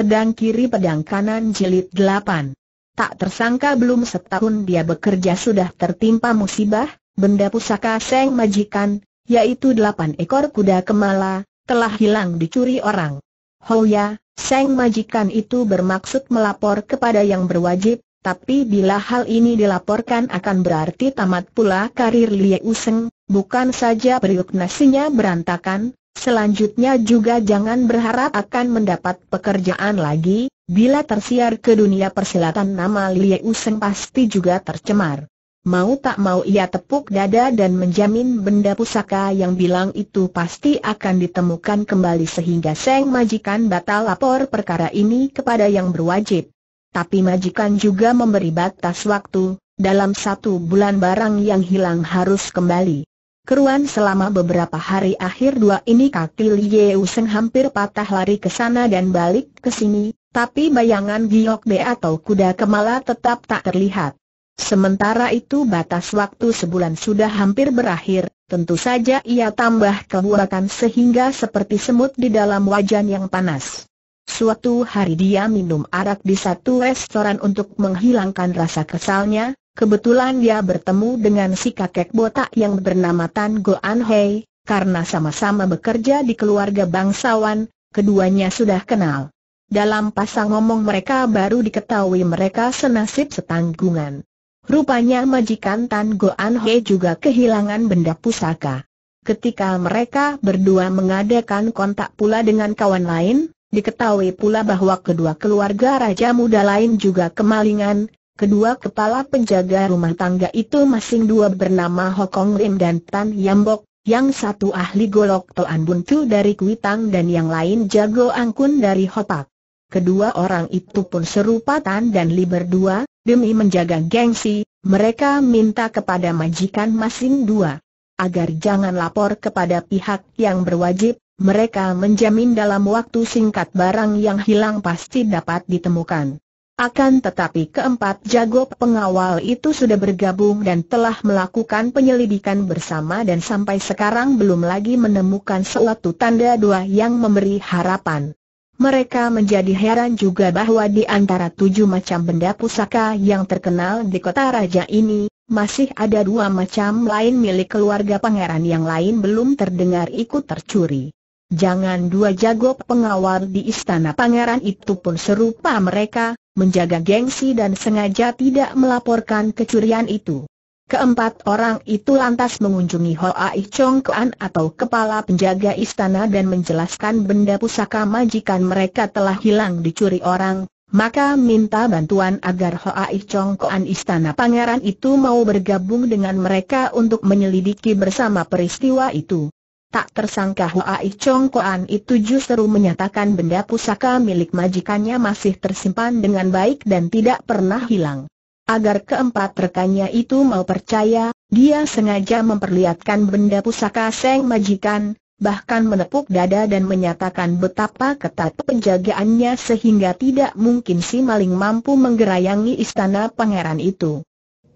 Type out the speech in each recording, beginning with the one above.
pedang kiri pedang kanan jilid 8. Tak tersangka belum setahun dia bekerja sudah tertimpa musibah, benda pusaka Seng Majikan, yaitu delapan ekor kuda kemala, telah hilang dicuri orang. Hoya, Seng Majikan itu bermaksud melapor kepada yang berwajib, tapi bila hal ini dilaporkan akan berarti tamat pula karir Lie Useng, bukan saja periuk nasinya berantakan, Selanjutnya juga jangan berharap akan mendapat pekerjaan lagi, bila tersiar ke dunia persilatan nama Liu Useng pasti juga tercemar. Mau tak mau ia tepuk dada dan menjamin benda pusaka yang bilang itu pasti akan ditemukan kembali sehingga Seng Majikan batal lapor perkara ini kepada yang berwajib. Tapi Majikan juga memberi batas waktu, dalam satu bulan barang yang hilang harus kembali. Keruan selama beberapa hari akhir dua ini kaki Liu Seng hampir patah lari ke sana dan balik ke sini, tapi bayangan Giok Be atau kuda kemala tetap tak terlihat. Sementara itu batas waktu sebulan sudah hampir berakhir, tentu saja ia tambah kebuakan sehingga seperti semut di dalam wajan yang panas. Suatu hari dia minum arak di satu restoran untuk menghilangkan rasa kesalnya, Kebetulan dia bertemu dengan si kakek botak yang bernama Tan Goan Hei, karena sama-sama bekerja di keluarga bangsawan, keduanya sudah kenal. Dalam pasang ngomong mereka baru diketahui mereka senasib setanggungan. Rupanya majikan Tan Goan Hei juga kehilangan benda pusaka. Ketika mereka berdua mengadakan kontak pula dengan kawan lain, diketahui pula bahwa kedua keluarga Raja Muda lain juga kemalingan, Kedua kepala penjaga rumah tangga itu masing dua bernama Hokong Lim dan Tan Yambok, yang satu ahli golok Toan Buntu dari Kuitang dan yang lain jago angkun dari Hopak. Kedua orang itu pun serupa Tan dan Li berdua, demi menjaga gengsi, mereka minta kepada majikan masing dua. Agar jangan lapor kepada pihak yang berwajib, mereka menjamin dalam waktu singkat barang yang hilang pasti dapat ditemukan. Akan tetapi keempat jago pengawal itu sudah bergabung dan telah melakukan penyelidikan bersama dan sampai sekarang belum lagi menemukan suatu tanda dua yang memberi harapan. Mereka menjadi heran juga bahwa di antara tujuh macam benda pusaka yang terkenal di kota raja ini, masih ada dua macam lain milik keluarga pangeran yang lain belum terdengar ikut tercuri. Jangan dua jago pengawal di istana pangeran itu pun serupa mereka, menjaga gengsi dan sengaja tidak melaporkan kecurian itu. Keempat orang itu lantas mengunjungi Hoa Chong Kuan atau kepala penjaga istana dan menjelaskan benda pusaka majikan mereka telah hilang dicuri orang, maka minta bantuan agar Hoa Chong Kuan istana pangeran itu mau bergabung dengan mereka untuk menyelidiki bersama peristiwa itu. Tak tersangka Chong Kuan itu justru menyatakan benda pusaka milik majikannya masih tersimpan dengan baik dan tidak pernah hilang. Agar keempat rekannya itu mau percaya, dia sengaja memperlihatkan benda pusaka Seng Majikan, bahkan menepuk dada dan menyatakan betapa ketat penjagaannya sehingga tidak mungkin si maling mampu menggerayangi istana pangeran itu.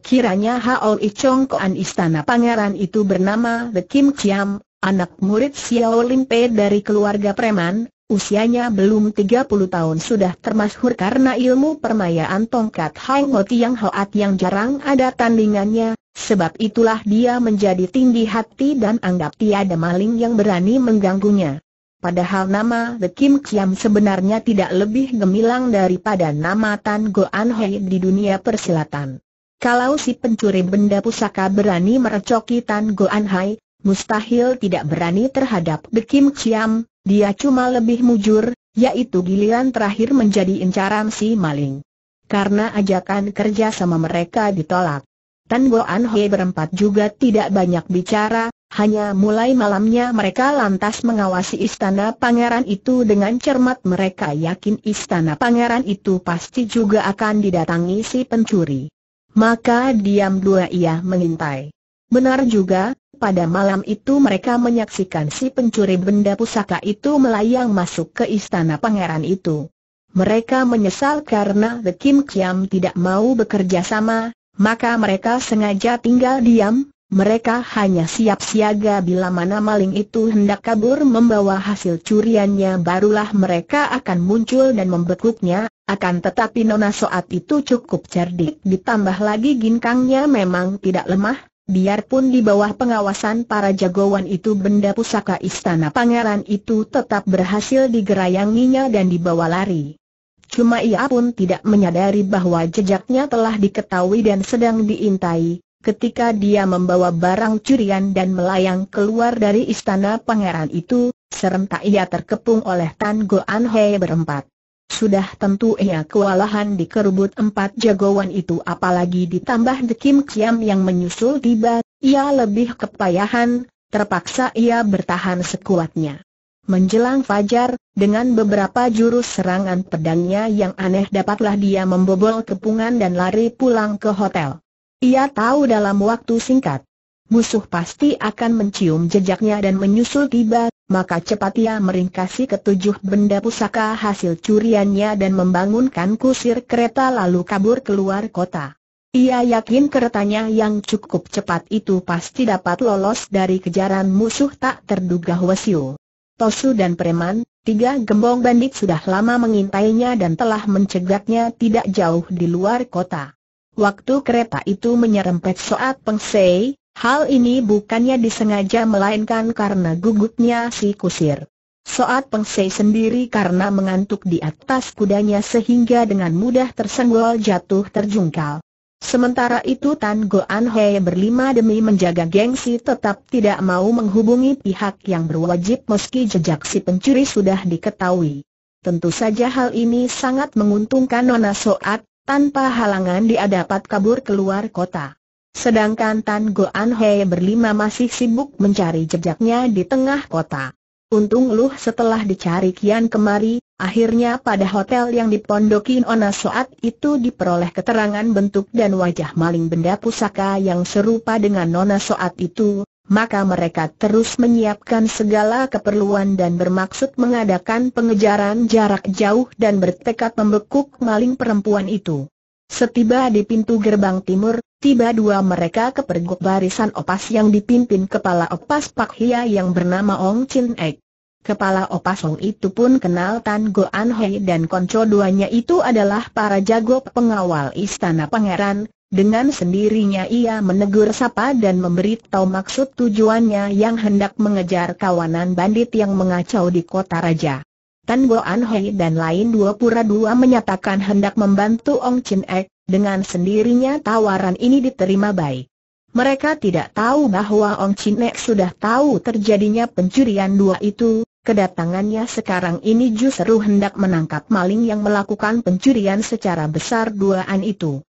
Kiranya Hao Koan istana pangeran itu bernama The Kim Chiam, anak murid Xiao Limpe dari keluarga preman, usianya belum 30 tahun sudah termasyhur karena ilmu permayaan tongkat Hang Ho Tiang Hoat yang jarang ada tandingannya, sebab itulah dia menjadi tinggi hati dan anggap tiada maling yang berani mengganggunya. Padahal nama The Kim Kiam sebenarnya tidak lebih gemilang daripada nama Tan Go An Hei di dunia persilatan. Kalau si pencuri benda pusaka berani merecoki Tan Go An Hai, mustahil tidak berani terhadap The Kim Chiam, dia cuma lebih mujur, yaitu giliran terakhir menjadi incaran si maling. Karena ajakan kerja sama mereka ditolak. Tan Go An He berempat juga tidak banyak bicara, hanya mulai malamnya mereka lantas mengawasi istana pangeran itu dengan cermat mereka yakin istana pangeran itu pasti juga akan didatangi si pencuri. Maka diam dua ia mengintai. Benar juga, pada malam itu mereka menyaksikan si pencuri benda pusaka itu melayang masuk ke istana pangeran itu. Mereka menyesal karena The Kim Kiam tidak mau bekerja sama, maka mereka sengaja tinggal diam, mereka hanya siap siaga bila mana maling itu hendak kabur membawa hasil curiannya barulah mereka akan muncul dan membekuknya, akan tetapi Nona Soat itu cukup cerdik ditambah lagi ginkangnya memang tidak lemah, Biarpun di bawah pengawasan para jagoan itu benda pusaka istana pangeran itu tetap berhasil digerayanginya dan dibawa lari. Cuma ia pun tidak menyadari bahwa jejaknya telah diketahui dan sedang diintai, ketika dia membawa barang curian dan melayang keluar dari istana pangeran itu, serentak ia terkepung oleh Tan Goan Hei berempat. Sudah tentu ia kewalahan kerubut empat jagoan itu apalagi ditambah The Kim Kiam yang menyusul tiba, ia lebih kepayahan, terpaksa ia bertahan sekuatnya. Menjelang fajar, dengan beberapa jurus serangan pedangnya yang aneh dapatlah dia membobol kepungan dan lari pulang ke hotel. Ia tahu dalam waktu singkat, musuh pasti akan mencium jejaknya dan menyusul tiba, maka cepat ia meringkasi ketujuh benda pusaka hasil curiannya dan membangunkan kusir kereta lalu kabur keluar kota. Ia yakin keretanya yang cukup cepat itu pasti dapat lolos dari kejaran musuh tak terduga Wesiu. Tosu dan Preman, tiga gembong bandit sudah lama mengintainya dan telah mencegatnya tidak jauh di luar kota. Waktu kereta itu menyerempet soat pengsei, Hal ini bukannya disengaja melainkan karena gugupnya si kusir. Soat Pengsei sendiri karena mengantuk di atas kudanya sehingga dengan mudah tersenggol jatuh terjungkal. Sementara itu Tan Goan He berlima demi menjaga gengsi tetap tidak mau menghubungi pihak yang berwajib meski jejak si pencuri sudah diketahui. Tentu saja hal ini sangat menguntungkan Nona Soat, tanpa halangan dia dapat kabur keluar kota. Sedangkan Tan Goan He berlima masih sibuk mencari jejaknya di tengah kota. Untung Luh setelah dicari kian kemari, akhirnya pada hotel yang dipondokin Ona saat itu diperoleh keterangan bentuk dan wajah maling benda pusaka yang serupa dengan Nona saat itu, maka mereka terus menyiapkan segala keperluan dan bermaksud mengadakan pengejaran jarak jauh dan bertekad membekuk maling perempuan itu. Setiba di pintu gerbang timur, tiba dua mereka ke kepergok barisan opas yang dipimpin kepala opas Pak Hia yang bernama Ong Chin Ek. Kepala opas Ong itu pun kenal Tan An Hei dan Konco duanya itu adalah para jago pengawal istana pangeran, dengan sendirinya ia menegur sapa dan memberitahu maksud tujuannya yang hendak mengejar kawanan bandit yang mengacau di kota raja. Tan Bo An Hei dan lain dua pura dua menyatakan hendak membantu Ong Chin Ek, dengan sendirinya tawaran ini diterima baik. Mereka tidak tahu bahwa Ong Chin Ek sudah tahu terjadinya pencurian dua itu, kedatangannya sekarang ini justru hendak menangkap maling yang melakukan pencurian secara besar duaan itu.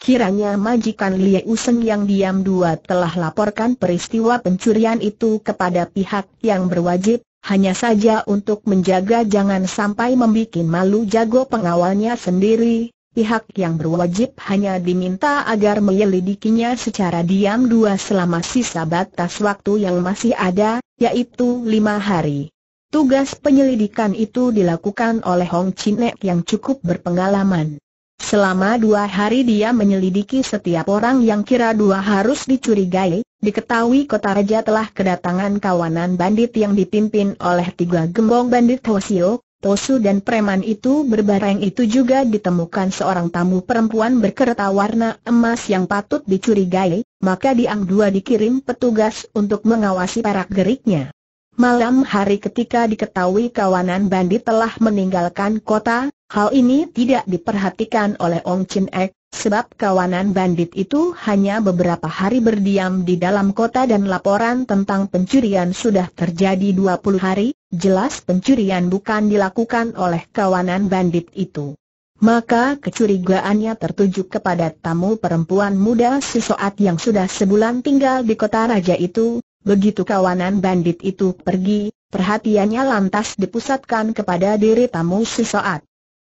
Kiranya majikan Lie Useng yang diam dua telah laporkan peristiwa pencurian itu kepada pihak yang berwajib, hanya saja untuk menjaga jangan sampai membuat malu jago pengawalnya sendiri, pihak yang berwajib hanya diminta agar menyelidikinya secara diam dua selama sisa batas waktu yang masih ada, yaitu lima hari. Tugas penyelidikan itu dilakukan oleh Hong Chinek yang cukup berpengalaman. Selama dua hari dia menyelidiki setiap orang yang kira dua harus dicurigai, diketahui kota raja telah kedatangan kawanan bandit yang dipimpin oleh tiga gembong bandit Tosio, Tosu dan preman itu berbareng itu juga ditemukan seorang tamu perempuan berkereta warna emas yang patut dicurigai, maka Diang Dua dikirim petugas untuk mengawasi parak geriknya. Malam hari ketika diketahui kawanan bandit telah meninggalkan kota, hal ini tidak diperhatikan oleh Ong Chin Ek, sebab kawanan bandit itu hanya beberapa hari berdiam di dalam kota dan laporan tentang pencurian sudah terjadi 20 hari, jelas pencurian bukan dilakukan oleh kawanan bandit itu. Maka kecurigaannya tertuju kepada tamu perempuan muda sesaat yang sudah sebulan tinggal di kota raja itu, Begitu kawanan bandit itu pergi, perhatiannya lantas dipusatkan kepada diri tamu si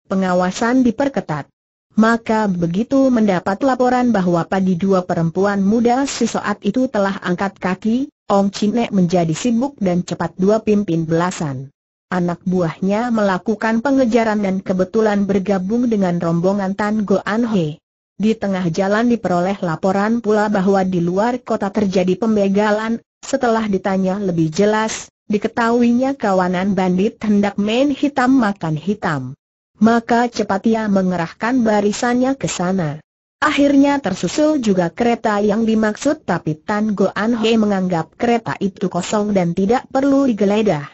Pengawasan diperketat. Maka begitu mendapat laporan bahwa pagi dua perempuan muda si itu telah angkat kaki, Ong Cinek menjadi sibuk dan cepat dua pimpin belasan. Anak buahnya melakukan pengejaran dan kebetulan bergabung dengan rombongan Tan Go An He. Di tengah jalan diperoleh laporan pula bahwa di luar kota terjadi pembegalan, setelah ditanya lebih jelas, diketahuinya kawanan bandit hendak main hitam makan hitam. Maka cepat ia mengerahkan barisannya ke sana. Akhirnya tersusul juga kereta yang dimaksud tapi Tan Go An He menganggap kereta itu kosong dan tidak perlu digeledah.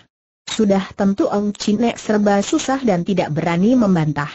Sudah tentu Ong Chin Cinek serba susah dan tidak berani membantah.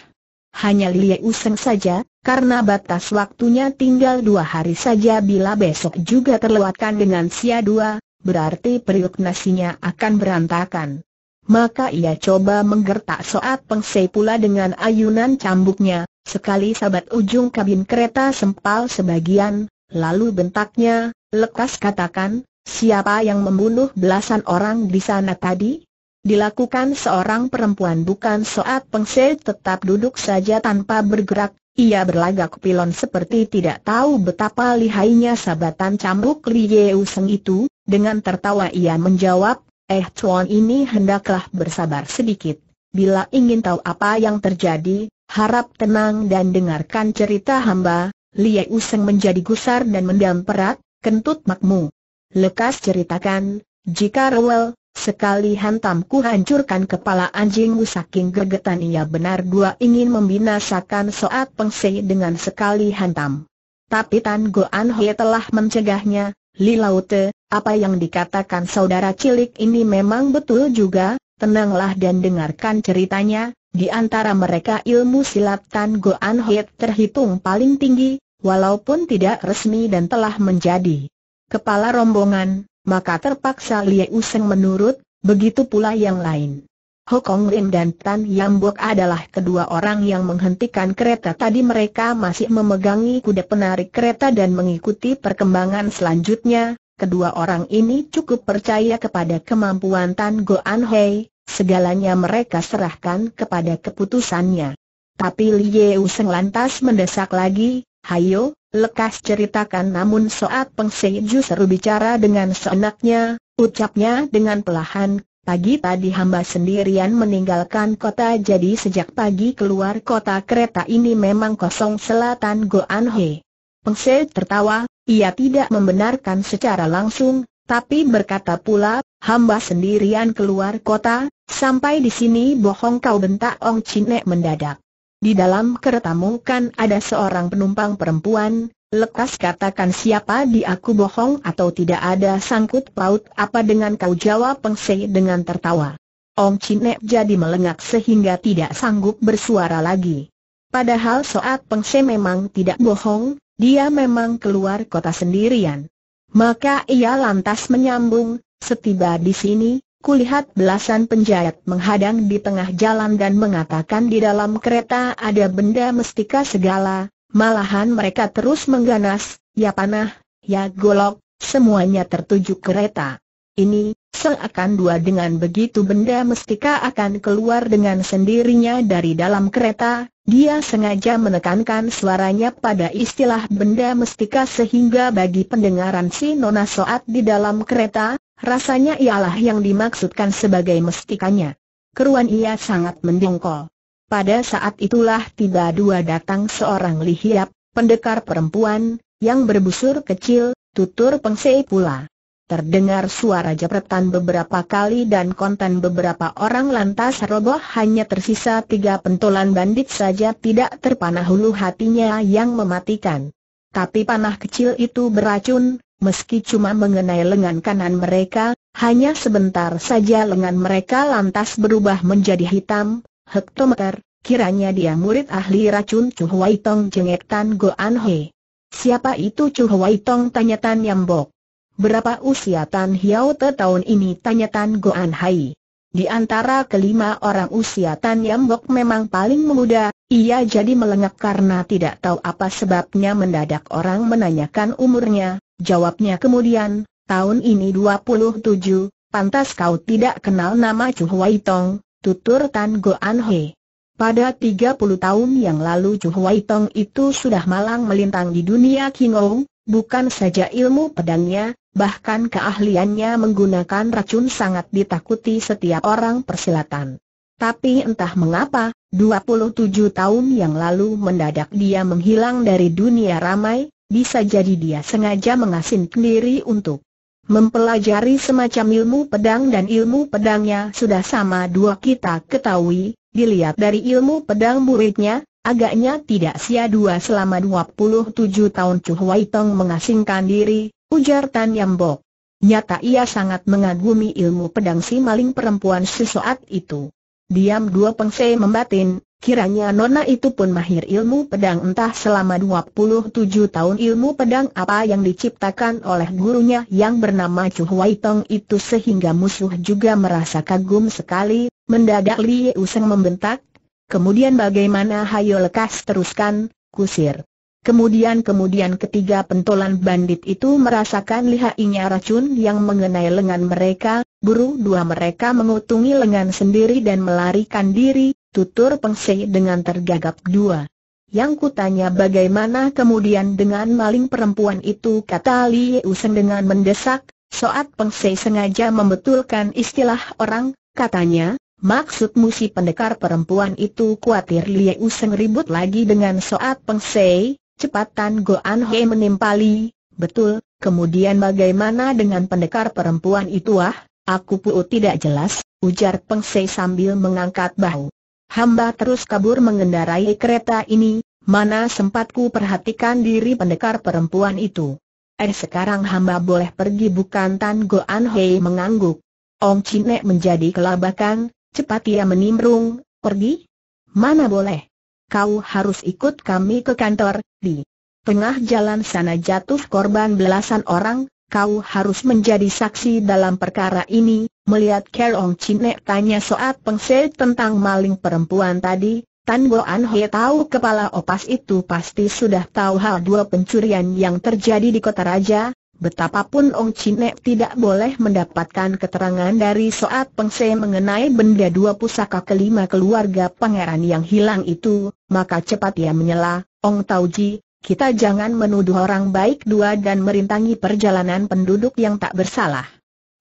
Hanya Liye Useng saja, karena batas waktunya tinggal dua hari saja bila besok juga terlewatkan dengan sia dua, berarti periuk nasinya akan berantakan. Maka ia coba menggertak soat pengsei pula dengan ayunan cambuknya, sekali sabat ujung kabin kereta sempal sebagian, lalu bentaknya, lekas katakan, siapa yang membunuh belasan orang di sana tadi? Dilakukan seorang perempuan bukan soat pengsei tetap duduk saja tanpa bergerak, ia berlagak pilon seperti tidak tahu betapa lihainya sabatan cambuk Li Yeu Seng itu, dengan tertawa ia menjawab, Eh Chuan ini hendaklah bersabar sedikit, bila ingin tahu apa yang terjadi, harap tenang dan dengarkan cerita hamba, Li Yeu Seng menjadi gusar dan mendam perat, kentut makmu. Lekas ceritakan, jika rewel, Sekali hantamku hancurkan kepala anjingmu saking gegetan ia benar dua ingin membinasakan Soat pengsei dengan sekali hantam. Tapi Tan Goan Hoi telah mencegahnya, Li Te, apa yang dikatakan saudara cilik ini memang betul juga, tenanglah dan dengarkan ceritanya, di antara mereka ilmu silat Tan Goan Hoi terhitung paling tinggi, walaupun tidak resmi dan telah menjadi kepala rombongan, maka terpaksa Lie Useng menurut, begitu pula yang lain. Hokong Lim dan Tan Yam Bok adalah kedua orang yang menghentikan kereta tadi mereka masih memegangi kuda penarik kereta dan mengikuti perkembangan selanjutnya. Kedua orang ini cukup percaya kepada kemampuan Tan Goan Hei, segalanya mereka serahkan kepada keputusannya. Tapi Lie Useng lantas mendesak lagi, Hayo, Lekas ceritakan namun saat Peng seru seru bicara dengan seenaknya, ucapnya dengan pelahan, pagi tadi hamba sendirian meninggalkan kota jadi sejak pagi keluar kota kereta ini memang kosong selatan Goan He. Peng Se tertawa, ia tidak membenarkan secara langsung, tapi berkata pula, hamba sendirian keluar kota, sampai di sini bohong kau bentak Ong Cinek mendadak. Di dalam kereta kan ada seorang penumpang perempuan, lekas katakan siapa di aku bohong atau tidak ada sangkut paut apa dengan kau jawab Pengse dengan tertawa. Ong Cinek jadi melengak sehingga tidak sanggup bersuara lagi. Padahal Soat Pengse memang tidak bohong, dia memang keluar kota sendirian. Maka ia lantas menyambung, setiba di sini, Kulihat belasan penjahat menghadang di tengah jalan dan mengatakan di dalam kereta ada benda mestika segala, malahan mereka terus mengganas, ya panah, ya golok, semuanya tertuju kereta. Ini, seakan dua dengan begitu benda mestika akan keluar dengan sendirinya dari dalam kereta, dia sengaja menekankan suaranya pada istilah benda mestika sehingga bagi pendengaran si Nona Soat di dalam kereta, Rasanya ialah yang dimaksudkan sebagai mestikanya. Keruan ia sangat mendongkol. Pada saat itulah tiba dua datang seorang lihiap, pendekar perempuan, yang berbusur kecil, tutur pengsei pula. Terdengar suara jepretan beberapa kali dan konten beberapa orang lantas roboh hanya tersisa tiga pentolan bandit saja tidak terpanah hulu hatinya yang mematikan. Tapi panah kecil itu beracun, Meski cuma mengenai lengan kanan mereka, hanya sebentar saja lengan mereka lantas berubah menjadi hitam, hektometer, kiranya dia murid ahli racun Chu Huai Tong jengek Tan Goan He. Siapa itu Chu Huai Tong tanya Tan Yambok. Berapa usia Tan Hiao Te tahun ini tanya Tan Goan Hai. Di antara kelima orang usia Tan Yambok memang paling muda, ia jadi melengak karena tidak tahu apa sebabnya mendadak orang menanyakan umurnya, Jawabnya kemudian, tahun ini 27, pantas kau tidak kenal nama Chu Huai Tong, tutur Tan An He. Pada 30 tahun yang lalu Chu Huai Tong itu sudah malang melintang di dunia Qingou, bukan saja ilmu pedangnya, bahkan keahliannya menggunakan racun sangat ditakuti setiap orang persilatan. Tapi entah mengapa, 27 tahun yang lalu mendadak dia menghilang dari dunia ramai, bisa jadi dia sengaja mengasingkan diri untuk mempelajari semacam ilmu pedang dan ilmu pedangnya sudah sama dua kita ketahui, dilihat dari ilmu pedang muridnya, agaknya tidak sia-dua selama 27 tahun Chu Hui mengasingkan diri, ujar Tan Yambok. Nyata ia sangat mengagumi ilmu pedang si maling perempuan sesaat itu. Diam dua pengsei membatin, Kiranya Nona itu pun mahir ilmu pedang entah selama 27 tahun ilmu pedang apa yang diciptakan oleh gurunya yang bernama Chu Huaitong itu sehingga musuh juga merasa kagum sekali, mendadak Li Useng membentak, kemudian bagaimana hayo lekas teruskan, kusir. Kemudian-kemudian ketiga pentolan bandit itu merasakan lihainya racun yang mengenai lengan mereka, buru dua mereka mengutungi lengan sendiri dan melarikan diri, tutur Peng Sei dengan tergagap dua. Yang kutanya bagaimana kemudian dengan maling perempuan itu kata Li Useng dengan mendesak, Soat Peng Sei sengaja membetulkan istilah orang, katanya, maksudmu si pendekar perempuan itu kuatir Li Useng ribut lagi dengan Soat Peng Sei. cepatan Goan He menimpali, betul, kemudian bagaimana dengan pendekar perempuan itu ah, aku pun tidak jelas, ujar Peng Sei sambil mengangkat bahu hamba terus kabur mengendarai kereta ini, mana sempatku perhatikan diri pendekar perempuan itu. Eh sekarang hamba boleh pergi bukan Tan Goan Hei mengangguk. Ong Cinek menjadi kelabakan, cepat ia menimbrung, pergi? Mana boleh? Kau harus ikut kami ke kantor, di tengah jalan sana jatuh korban belasan orang, kau harus menjadi saksi dalam perkara ini, Melihat Kerong Cinek tanya soal pengse tentang maling perempuan tadi, Tan An Hei tahu kepala opas itu pasti sudah tahu hal dua pencurian yang terjadi di kota raja, betapapun Ong Cinek tidak boleh mendapatkan keterangan dari soal pengse mengenai benda dua pusaka kelima keluarga pangeran yang hilang itu, maka cepat ia menyela, Ong Tauji, kita jangan menuduh orang baik dua dan merintangi perjalanan penduduk yang tak bersalah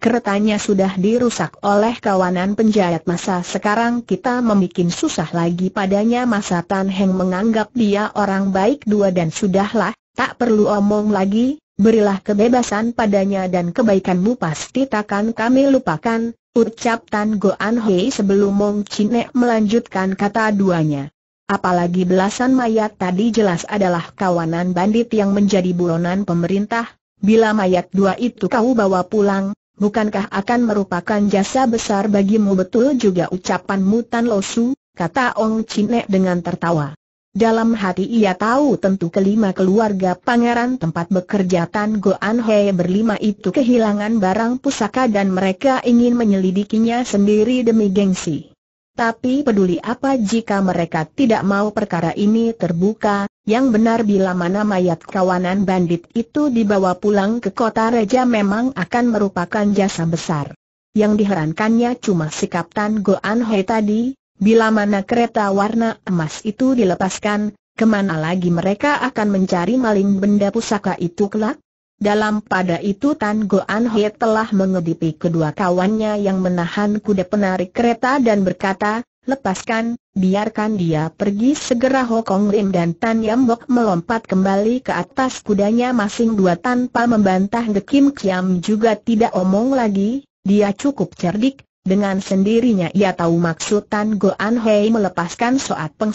keretanya sudah dirusak oleh kawanan penjahat masa sekarang kita membuat susah lagi padanya masa Tan Heng menganggap dia orang baik dua dan sudahlah, tak perlu omong lagi, berilah kebebasan padanya dan kebaikanmu pasti takkan kami lupakan, ucap Tan Goan Hei sebelum Mong Cinek melanjutkan kata duanya. Apalagi belasan mayat tadi jelas adalah kawanan bandit yang menjadi buronan pemerintah, bila mayat dua itu kau bawa pulang, bukankah akan merupakan jasa besar bagimu betul juga ucapan Mutan Losu, kata Ong Cinek dengan tertawa. Dalam hati ia tahu tentu kelima keluarga pangeran tempat bekerja Tan An He berlima itu kehilangan barang pusaka dan mereka ingin menyelidikinya sendiri demi gengsi. Tapi peduli apa jika mereka tidak mau perkara ini terbuka, yang benar bila mana mayat kawanan bandit itu dibawa pulang ke kota Raja memang akan merupakan jasa besar. Yang diherankannya cuma sikap Tan Goan Hei tadi, bila mana kereta warna emas itu dilepaskan, kemana lagi mereka akan mencari maling benda pusaka itu kelak? Dalam pada itu Tan Goan Hei telah mengedipi kedua kawannya yang menahan kuda penarik kereta dan berkata, Lepaskan, biarkan dia pergi segera Hokong Lim dan Tan Yam Bok melompat kembali ke atas kudanya masing dua tanpa membantah The Kim Kiam juga tidak omong lagi, dia cukup cerdik, dengan sendirinya ia tahu maksud Tan An Hei melepaskan Soat Peng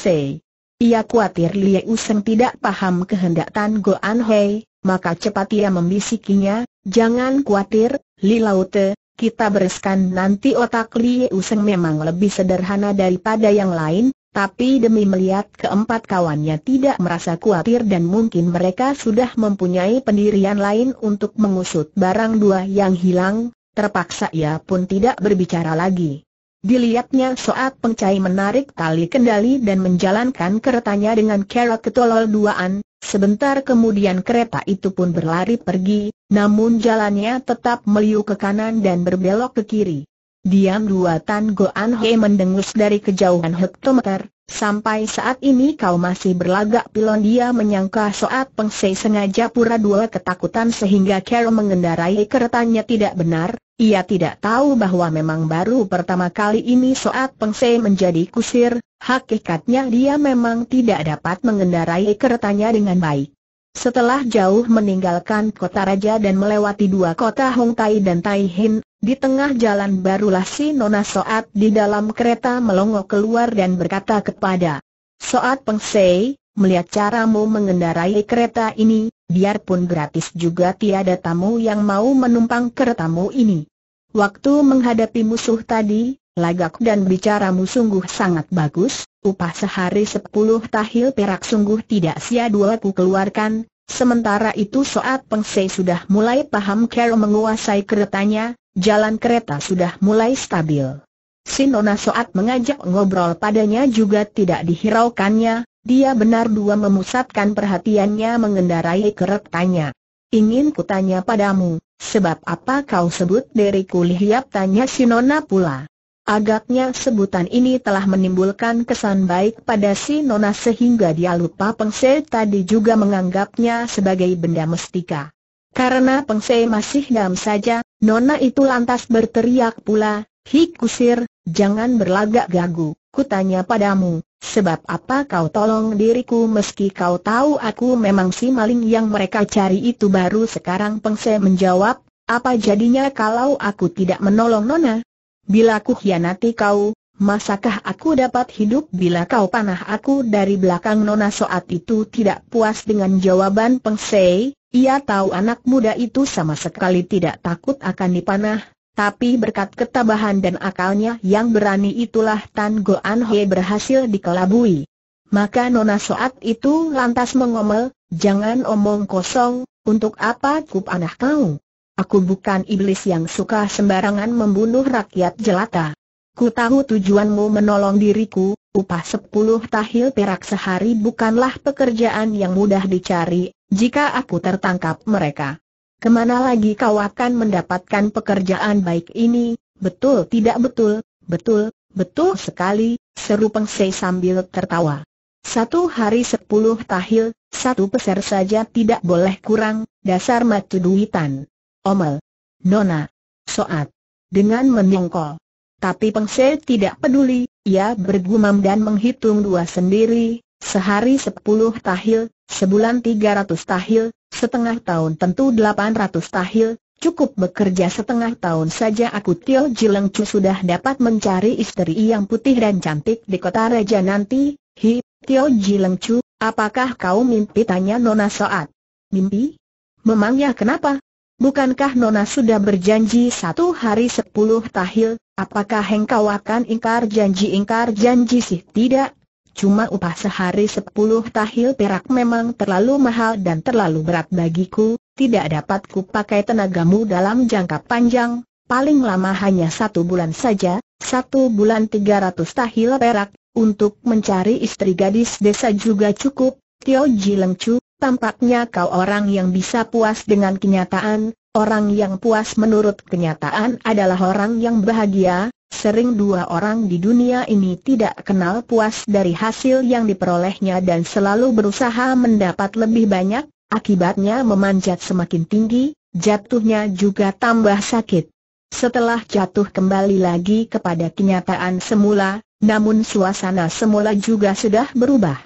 Ia khawatir Lie Useng tidak paham kehendak Tan An Hei, maka cepat ia membisikinya, jangan khawatir, Li Laute, kita bereskan nanti otak Lee Useng memang lebih sederhana daripada yang lain, tapi demi melihat keempat kawannya tidak merasa khawatir dan mungkin mereka sudah mempunyai pendirian lain untuk mengusut barang dua yang hilang, terpaksa ia pun tidak berbicara lagi. Dilihatnya Soat Pengcai menarik tali kendali dan menjalankan keretanya dengan cara ketolol duaan, Sebentar kemudian kereta itu pun berlari pergi, namun jalannya tetap meliuk ke kanan dan berbelok ke kiri. Diam dua Tan Goan He mendengus dari kejauhan hektometer, Sampai saat ini kau masih berlagak pilon dia menyangka Soat Pengsei sengaja pura-dua ketakutan sehingga Carol mengendarai keretanya tidak benar, ia tidak tahu bahwa memang baru pertama kali ini Soat Pengsei menjadi kusir, Hakikatnya dia memang tidak dapat mengendarai keretanya dengan baik. Setelah jauh meninggalkan kota raja dan melewati dua kota Hong Hongtai dan Tai Hin, di tengah jalan barulah si Nona Soat di dalam kereta melongo keluar dan berkata kepada Soat Pengsei, melihat caramu mengendarai kereta ini, biarpun gratis juga tiada tamu yang mau menumpang keretamu ini. Waktu menghadapi musuh tadi, Lagak dan bicaramu sungguh sangat bagus, upah sehari sepuluh tahil perak sungguh tidak sia-dua ku keluarkan, sementara itu Soat Pengsei sudah mulai paham cara menguasai keretanya, jalan kereta sudah mulai stabil. Sinona Soat mengajak ngobrol padanya juga tidak dihiraukannya, dia benar dua memusatkan perhatiannya mengendarai keretanya. Ingin kutanya padamu, sebab apa kau sebut diriku lihiap tanya Sinona pula. Agaknya sebutan ini telah menimbulkan kesan baik pada si Nona sehingga dia lupa Pengse tadi juga menganggapnya sebagai benda mestika. Karena Pengse masih dam saja, Nona itu lantas berteriak pula, Hik kusir, jangan berlagak gagu, kutanya padamu, sebab apa kau tolong diriku meski kau tahu aku memang si maling yang mereka cari itu baru sekarang Pengse menjawab, apa jadinya kalau aku tidak menolong Nona? Bila ku hianati kau, masakah aku dapat hidup bila kau panah aku dari belakang Nona Soat itu tidak puas dengan jawaban Peng Sei, ia tahu anak muda itu sama sekali tidak takut akan dipanah, tapi berkat ketabahan dan akalnya yang berani itulah Tan An He berhasil dikelabui. Maka Nona Soat itu lantas mengomel, jangan omong kosong, untuk apa ku kau? Aku bukan iblis yang suka sembarangan membunuh rakyat jelata. Ku tahu tujuanmu menolong diriku, upah sepuluh tahil perak sehari bukanlah pekerjaan yang mudah dicari, jika aku tertangkap mereka. Kemana lagi kau akan mendapatkan pekerjaan baik ini, betul tidak betul, betul, betul sekali, seru pengsei sambil tertawa. Satu hari sepuluh tahil, satu peser saja tidak boleh kurang, dasar matu duitan. Omel. Nona. Soat. Dengan menyongkol. Tapi Se tidak peduli, ia bergumam dan menghitung dua sendiri, sehari sepuluh tahil, sebulan tiga ratus tahil, setengah tahun tentu delapan ratus tahil, Cukup bekerja setengah tahun saja aku Tio Jileng Cu sudah dapat mencari istri yang putih dan cantik di kota raja nanti. Hi, Tio Jileng Cu, apakah kau mimpi tanya Nona Soat? Mimpi? Memangnya kenapa? Bukankah Nona sudah berjanji satu hari sepuluh tahil, apakah engkau akan ingkar janji ingkar janji sih tidak? Cuma upah sehari sepuluh tahil perak memang terlalu mahal dan terlalu berat bagiku, tidak dapat ku pakai tenagamu dalam jangka panjang, paling lama hanya satu bulan saja, satu bulan tiga ratus tahil perak, untuk mencari istri gadis desa juga cukup, Tio Ji Lengcu, Tampaknya kau orang yang bisa puas dengan kenyataan, orang yang puas menurut kenyataan adalah orang yang bahagia, sering dua orang di dunia ini tidak kenal puas dari hasil yang diperolehnya dan selalu berusaha mendapat lebih banyak, akibatnya memanjat semakin tinggi, jatuhnya juga tambah sakit. Setelah jatuh kembali lagi kepada kenyataan semula, namun suasana semula juga sudah berubah.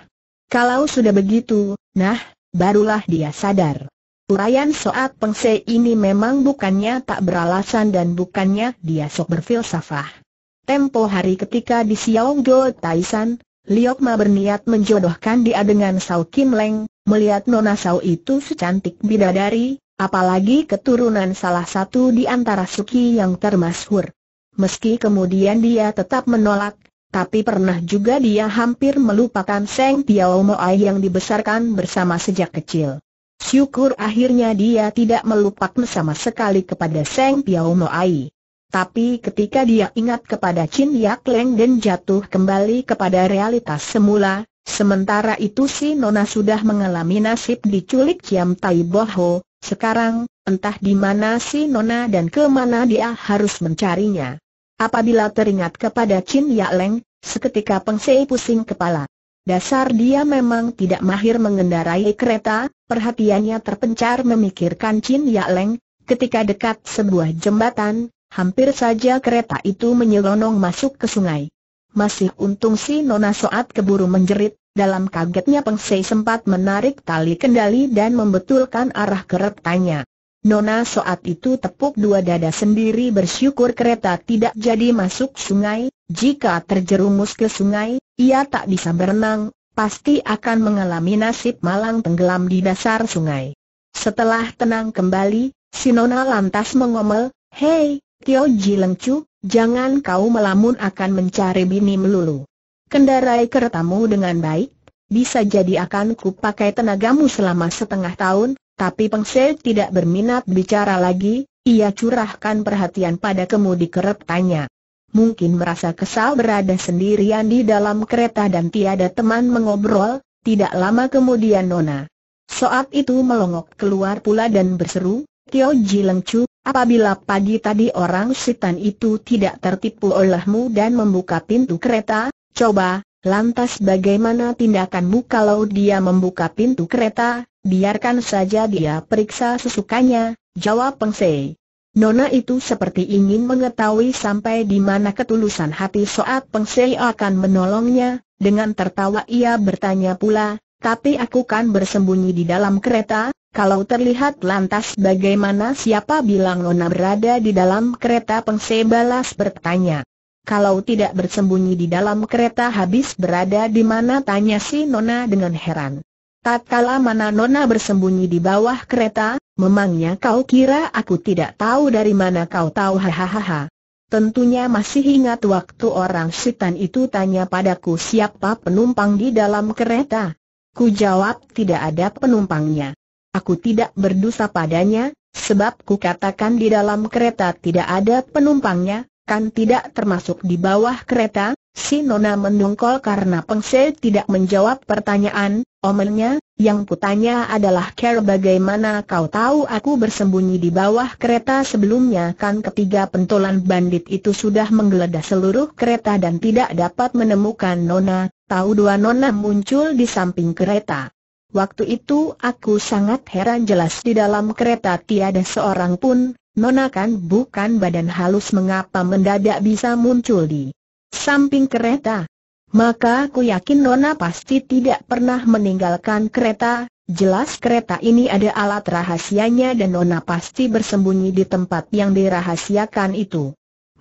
Kalau sudah begitu, nah, barulah dia sadar. urayan soat pengse ini memang bukannya tak beralasan dan bukannya dia sok berfilsafah. Tempo hari ketika di Xiaongdo Taishan, Liok Ma berniat menjodohkan dia dengan Sao Kim Leng, melihat Nona Sao itu secantik bidadari, apalagi keturunan salah satu di antara suki yang termasyhur. Meski kemudian dia tetap menolak, tapi pernah juga dia hampir melupakan Seng Piao Moai yang dibesarkan bersama sejak kecil. Syukur akhirnya dia tidak melupakan sama sekali kepada Seng Piao Moai. Tapi ketika dia ingat kepada Chin Yak Leng dan jatuh kembali kepada realitas semula, sementara itu si Nona sudah mengalami nasib diculik Ciam Tai Boho, sekarang, entah di mana si Nona dan kemana dia harus mencarinya. Apabila teringat kepada Chin Ya Leng, seketika Peng Sei pusing kepala. Dasar dia memang tidak mahir mengendarai kereta, perhatiannya terpencar memikirkan Chin Ya Leng, ketika dekat sebuah jembatan, hampir saja kereta itu menyelonong masuk ke sungai. Masih untung si Nona Soat keburu menjerit, dalam kagetnya Peng Sei sempat menarik tali kendali dan membetulkan arah keretanya. Nona saat itu tepuk dua dada sendiri bersyukur kereta tidak jadi masuk sungai, jika terjerumus ke sungai, ia tak bisa berenang, pasti akan mengalami nasib malang tenggelam di dasar sungai. Setelah tenang kembali, si Nona lantas mengomel, Hei, Tio Ji Lengcu, jangan kau melamun akan mencari bini melulu. Kendarai keretamu dengan baik, bisa jadi akan kupakai tenagamu selama setengah tahun, tapi Se tidak berminat bicara lagi, ia curahkan perhatian pada kemudi keretanya. Mungkin merasa kesal berada sendirian di dalam kereta dan tiada teman mengobrol, tidak lama kemudian Nona. Soat itu melongok keluar pula dan berseru, Tio Ji Chu, apabila pagi tadi orang setan itu tidak tertipu olehmu dan membuka pintu kereta, coba, lantas bagaimana tindakanmu kalau dia membuka pintu kereta, Biarkan saja dia periksa sesukanya jawab Peng Sei. Nona itu seperti ingin mengetahui sampai di mana ketulusan hati Soat Peng Sei akan menolongnya, dengan tertawa ia bertanya pula, tapi aku kan bersembunyi di dalam kereta, kalau terlihat lantas bagaimana siapa bilang Nona berada di dalam kereta Peng Sei balas bertanya. Kalau tidak bersembunyi di dalam kereta habis berada di mana tanya si Nona dengan heran. Tatkala mana Nona bersembunyi di bawah kereta, memangnya kau kira aku tidak tahu dari mana kau tahu hahaha. Tentunya masih ingat waktu orang setan itu tanya padaku siapa penumpang di dalam kereta. Ku jawab tidak ada penumpangnya. Aku tidak berdosa padanya, sebab ku katakan di dalam kereta tidak ada penumpangnya, kan tidak termasuk di bawah kereta, si Nona mendongkol karena Pengse tidak menjawab pertanyaan, omennya, yang kutanya adalah Care bagaimana kau tahu aku bersembunyi di bawah kereta sebelumnya kan ketiga pentolan bandit itu sudah menggeledah seluruh kereta dan tidak dapat menemukan Nona, tahu dua Nona muncul di samping kereta. Waktu itu aku sangat heran jelas di dalam kereta tiada seorang pun, Nona kan bukan badan halus mengapa mendadak bisa muncul di samping kereta. Maka aku yakin Nona pasti tidak pernah meninggalkan kereta, jelas kereta ini ada alat rahasianya dan Nona pasti bersembunyi di tempat yang dirahasiakan itu.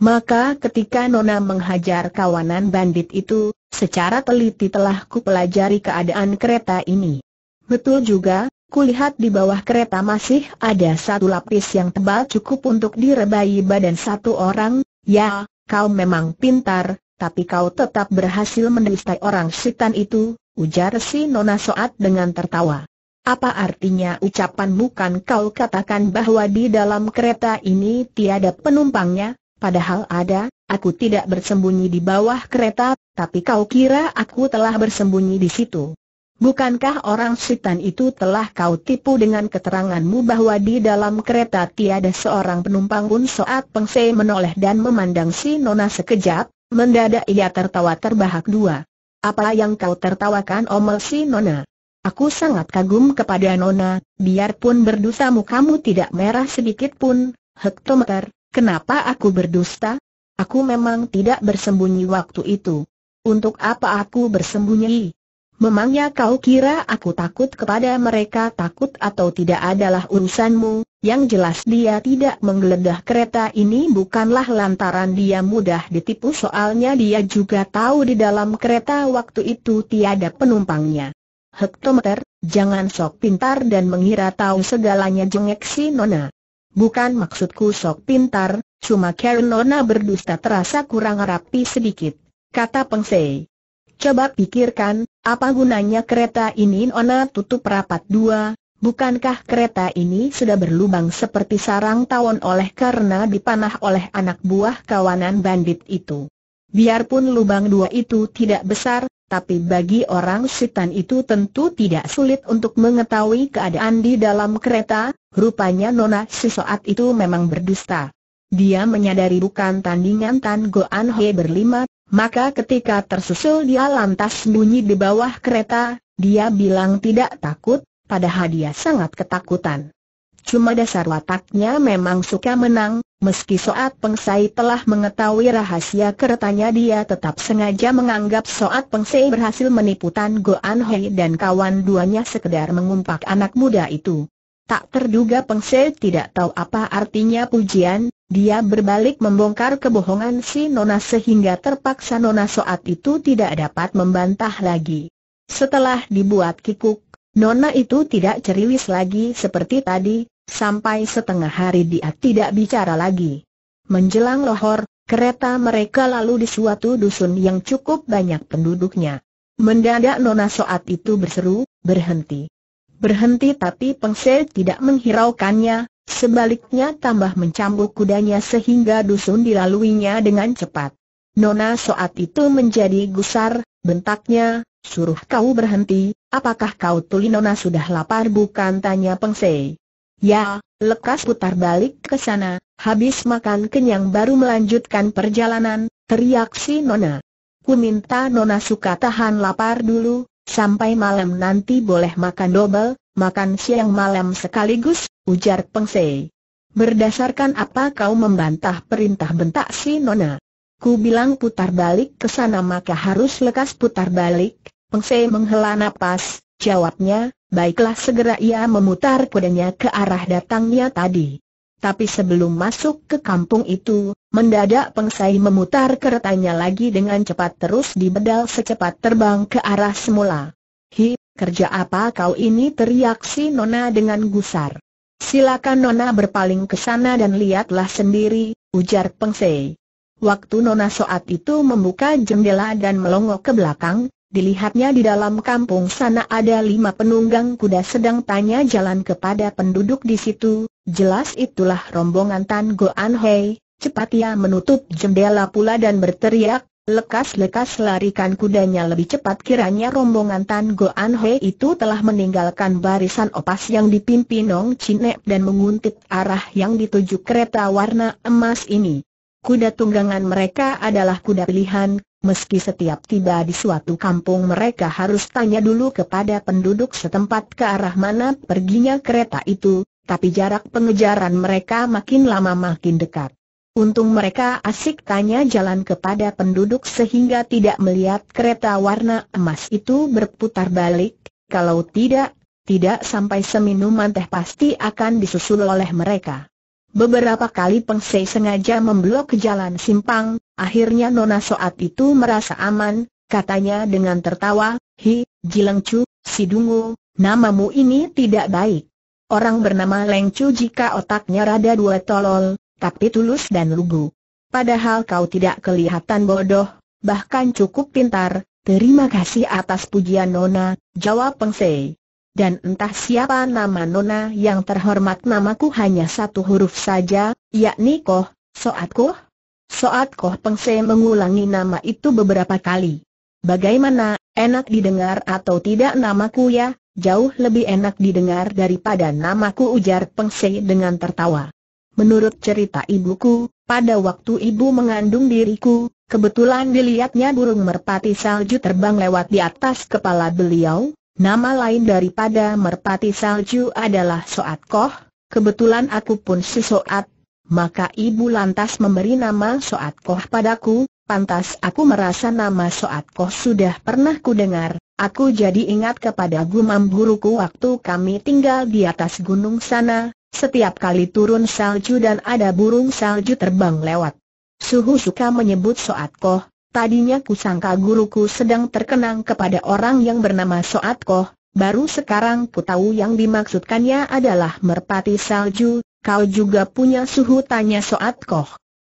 Maka ketika Nona menghajar kawanan bandit itu, secara teliti telah kupelajari keadaan kereta ini. Betul juga, Kulihat di bawah kereta masih ada satu lapis yang tebal cukup untuk direbai badan satu orang. Ya, kau memang pintar, tapi kau tetap berhasil mendustai orang setan itu, ujar si Nona Soat dengan tertawa. Apa artinya ucapan bukan kau katakan bahwa di dalam kereta ini tiada penumpangnya, padahal ada, aku tidak bersembunyi di bawah kereta, tapi kau kira aku telah bersembunyi di situ. Bukankah orang setan itu telah kau tipu dengan keteranganmu bahwa di dalam kereta tiada seorang penumpang pun saat pengsei menoleh dan memandang si Nona sekejap, mendadak ia tertawa terbahak dua. Apa yang kau tertawakan omel si Nona? Aku sangat kagum kepada Nona, biarpun berdustamu kamu tidak merah sedikit pun, hektometer, kenapa aku berdusta? Aku memang tidak bersembunyi waktu itu. Untuk apa aku bersembunyi? Memangnya kau kira aku takut kepada mereka takut atau tidak adalah urusanmu, yang jelas dia tidak menggeledah kereta ini bukanlah lantaran dia mudah ditipu soalnya dia juga tahu di dalam kereta waktu itu tiada penumpangnya. Hektometer, jangan sok pintar dan mengira tahu segalanya jengek si Nona. Bukan maksudku sok pintar, cuma Karen Nona berdusta terasa kurang rapi sedikit, kata Pengsei. Coba pikirkan, apa gunanya kereta ini Nona tutup rapat dua, bukankah kereta ini sudah berlubang seperti sarang tawon oleh karena dipanah oleh anak buah kawanan bandit itu. Biarpun lubang dua itu tidak besar, tapi bagi orang setan itu tentu tidak sulit untuk mengetahui keadaan di dalam kereta, rupanya Nona sesaat itu memang berdusta. Dia menyadari bukan tandingan Tan Goan Hei berlima, maka ketika tersusul dia lantas bunyi di bawah kereta, dia bilang tidak takut, padahal dia sangat ketakutan. Cuma dasar wataknya memang suka menang, meski Soat Pengsai telah mengetahui rahasia keretanya dia tetap sengaja menganggap Soat Pengsai berhasil menipu Tan Go An Hei dan kawan duanya sekedar mengumpak anak muda itu. Tak terduga Pengse tidak tahu apa artinya pujian, dia berbalik membongkar kebohongan si Nona sehingga terpaksa Nona Soat itu tidak dapat membantah lagi. Setelah dibuat kikuk, Nona itu tidak ceriwis lagi seperti tadi, sampai setengah hari dia tidak bicara lagi. Menjelang lohor, kereta mereka lalu di suatu dusun yang cukup banyak penduduknya. Mendadak Nona Soat itu berseru, berhenti berhenti tapi Pengse tidak menghiraukannya, sebaliknya tambah mencambuk kudanya sehingga dusun dilaluinya dengan cepat. Nona saat itu menjadi gusar, bentaknya, suruh kau berhenti, apakah kau tuli Nona sudah lapar bukan tanya Pengse. Ya, lekas putar balik ke sana, habis makan kenyang baru melanjutkan perjalanan, teriak si Nona. Ku minta Nona suka tahan lapar dulu, Sampai malam nanti boleh makan dobel, makan siang malam sekaligus, ujar Peng Sei. Berdasarkan apa kau membantah perintah bentak si Nona? Ku bilang putar balik ke sana maka harus lekas putar balik, Peng Sei menghela nafas, jawabnya, baiklah segera ia memutar kudanya ke arah datangnya tadi. Tapi sebelum masuk ke kampung itu, mendadak pengsai memutar keretanya lagi dengan cepat terus dibedal secepat terbang ke arah semula. Hi, kerja apa kau ini teriak si Nona dengan gusar. Silakan Nona berpaling ke sana dan lihatlah sendiri, ujar pengsai. Waktu Nona Soat itu membuka jendela dan melongok ke belakang, Dilihatnya di dalam kampung sana ada lima penunggang kuda sedang tanya jalan kepada penduduk di situ, jelas itulah rombongan Tan Go An Hei, cepat ia menutup jendela pula dan berteriak, lekas-lekas larikan kudanya lebih cepat kiranya rombongan Tan Go An Hei itu telah meninggalkan barisan opas yang dipimpin Nong Chinek dan menguntit arah yang dituju kereta warna emas ini. Kuda tunggangan mereka adalah kuda pilihan, Meski setiap tiba di suatu kampung mereka harus tanya dulu kepada penduduk setempat ke arah mana perginya kereta itu, tapi jarak pengejaran mereka makin lama makin dekat. Untung mereka asik tanya jalan kepada penduduk sehingga tidak melihat kereta warna emas itu berputar balik, kalau tidak, tidak sampai seminuman teh pasti akan disusul oleh mereka. Beberapa kali Peng Sei sengaja memblok jalan simpang, akhirnya Nona Soat itu merasa aman, katanya dengan tertawa, Hi, Jileng Chu, si dungu, namamu ini tidak baik. Orang bernama Leng Chu jika otaknya rada dua tolol, tapi tulus dan lugu. Padahal kau tidak kelihatan bodoh, bahkan cukup pintar, terima kasih atas pujian Nona, jawab Peng Sei dan entah siapa nama Nona yang terhormat namaku hanya satu huruf saja, yakni Koh, Soat Koh. Soat Koh Pengse mengulangi nama itu beberapa kali. Bagaimana, enak didengar atau tidak namaku ya? Jauh lebih enak didengar daripada namaku ujar Pengse dengan tertawa. Menurut cerita ibuku, pada waktu ibu mengandung diriku, kebetulan dilihatnya burung merpati salju terbang lewat di atas kepala beliau, Nama lain daripada merpati salju adalah Soat Koh, kebetulan aku pun si Soat, maka ibu lantas memberi nama Soat Koh padaku, pantas aku merasa nama Soat Koh sudah pernah kudengar, aku jadi ingat kepada gumam guruku waktu kami tinggal di atas gunung sana, setiap kali turun salju dan ada burung salju terbang lewat. Suhu suka menyebut Soat Koh, Tadinya kusangka guruku sedang terkenang kepada orang yang bernama Soat Koh, baru sekarang ku tahu yang dimaksudkannya adalah merpati salju, kau juga punya suhu tanya Soat Koh.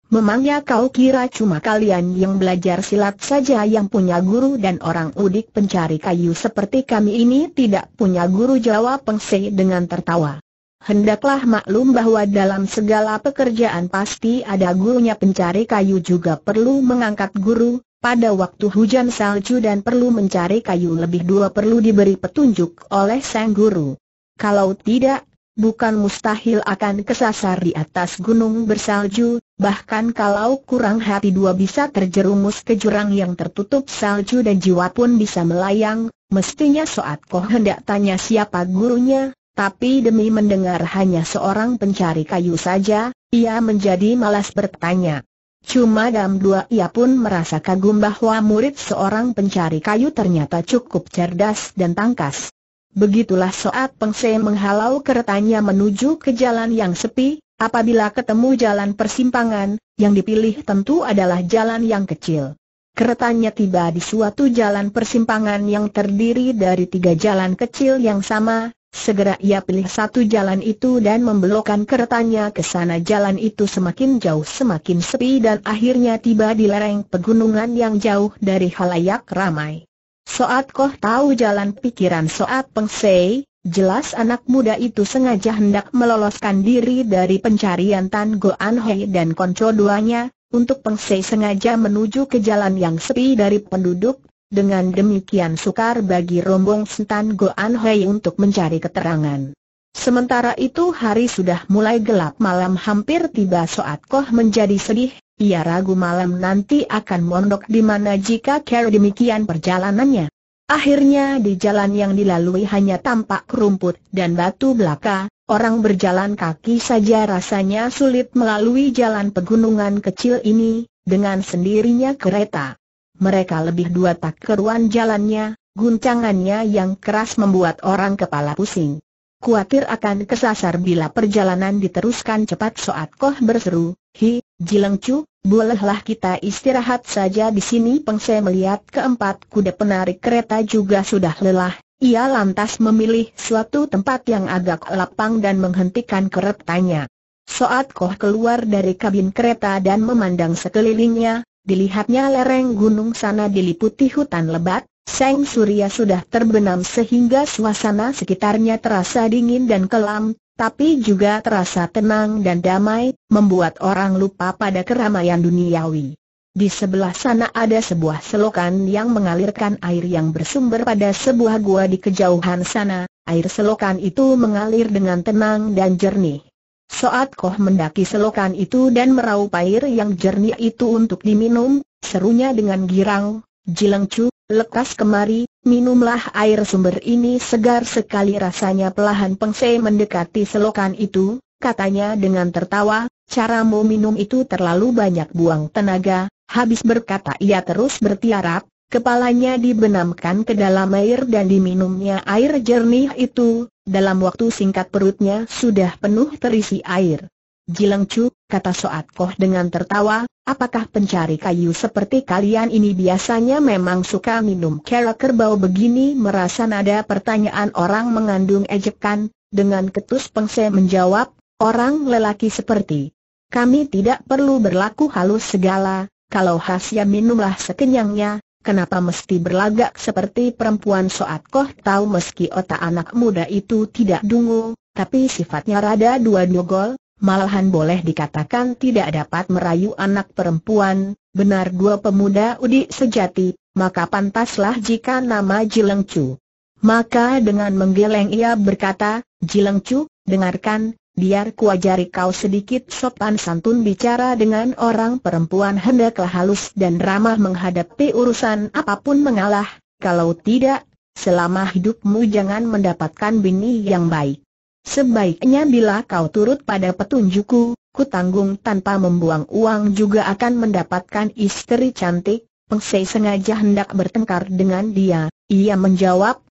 Memangnya kau kira cuma kalian yang belajar silat saja yang punya guru dan orang udik pencari kayu seperti kami ini tidak punya guru jawab pengsei dengan tertawa. Hendaklah maklum bahwa dalam segala pekerjaan pasti ada gurunya pencari kayu juga perlu mengangkat guru, pada waktu hujan salju dan perlu mencari kayu lebih dua perlu diberi petunjuk oleh sang guru. Kalau tidak, bukan mustahil akan kesasar di atas gunung bersalju, bahkan kalau kurang hati dua bisa terjerumus ke jurang yang tertutup salju dan jiwa pun bisa melayang, mestinya Soat Koh hendak tanya siapa gurunya, tapi demi mendengar hanya seorang pencari kayu saja, ia menjadi malas bertanya. Cuma dalam dua ia pun merasa kagum bahwa murid seorang pencari kayu ternyata cukup cerdas dan tangkas. Begitulah saat Pengse menghalau keretanya menuju ke jalan yang sepi, apabila ketemu jalan persimpangan, yang dipilih tentu adalah jalan yang kecil. Keretanya tiba di suatu jalan persimpangan yang terdiri dari tiga jalan kecil yang sama, Segera ia pilih satu jalan itu dan membelokkan keretanya ke sana jalan itu semakin jauh semakin sepi dan akhirnya tiba di lereng pegunungan yang jauh dari halayak ramai. Soat Koh tahu jalan pikiran Soat Pengsei, jelas anak muda itu sengaja hendak meloloskan diri dari pencarian Tan An Hei dan konco duanya, untuk Pengsei sengaja menuju ke jalan yang sepi dari penduduk, dengan demikian sukar bagi rombong Sentan Goan Hei untuk mencari keterangan. Sementara itu hari sudah mulai gelap malam hampir tiba soat Koh menjadi sedih, ia ragu malam nanti akan mondok di mana jika care demikian perjalanannya. Akhirnya di jalan yang dilalui hanya tampak kerumput dan batu belaka, orang berjalan kaki saja rasanya sulit melalui jalan pegunungan kecil ini, dengan sendirinya kereta mereka lebih dua tak keruan jalannya, guncangannya yang keras membuat orang kepala pusing. Kuatir akan kesasar bila perjalanan diteruskan cepat Soat Koh berseru, Hi, Jilengcu, bolehlah kita istirahat saja di sini Pengse melihat keempat kuda penarik kereta juga sudah lelah, ia lantas memilih suatu tempat yang agak lapang dan menghentikan keretanya. Soat Koh keluar dari kabin kereta dan memandang sekelilingnya, dilihatnya lereng gunung sana diliputi hutan lebat, Seng Surya sudah terbenam sehingga suasana sekitarnya terasa dingin dan kelam, tapi juga terasa tenang dan damai, membuat orang lupa pada keramaian duniawi. Di sebelah sana ada sebuah selokan yang mengalirkan air yang bersumber pada sebuah gua di kejauhan sana. Air selokan itu mengalir dengan tenang dan jernih. Saat Koh mendaki selokan itu dan meraup air yang jernih itu untuk diminum, serunya dengan girang, Jilengcu, lekas kemari, minumlah air sumber ini segar sekali rasanya pelahan pengsei mendekati selokan itu, katanya dengan tertawa, caramu minum itu terlalu banyak buang tenaga, habis berkata ia terus bertiarap, Kepalanya dibenamkan ke dalam air dan diminumnya air jernih itu, dalam waktu singkat perutnya sudah penuh terisi air. Jilang Cu, kata Soat Koh dengan tertawa, apakah pencari kayu seperti kalian ini biasanya memang suka minum kera kerbau begini? Merasa nada pertanyaan orang mengandung ejekan, dengan ketus pengse menjawab, orang lelaki seperti. Kami tidak perlu berlaku halus segala, kalau khasnya minumlah sekenyangnya, Kenapa mesti berlagak seperti perempuan soat koh tahu meski otak anak muda itu tidak dungu, tapi sifatnya rada dua dogol, malahan boleh dikatakan tidak dapat merayu anak perempuan, benar dua pemuda udi sejati, maka pantaslah jika nama Jilengcu. Maka dengan menggeleng ia berkata, Jilengcu, dengarkan, biar kuajari kau sedikit sopan santun bicara dengan orang perempuan hendaklah halus dan ramah menghadapi urusan apapun mengalah, kalau tidak, selama hidupmu jangan mendapatkan bini yang baik. Sebaiknya bila kau turut pada petunjukku, ku tanggung tanpa membuang uang juga akan mendapatkan istri cantik. Pengsei sengaja hendak bertengkar dengan dia, ia menjawab,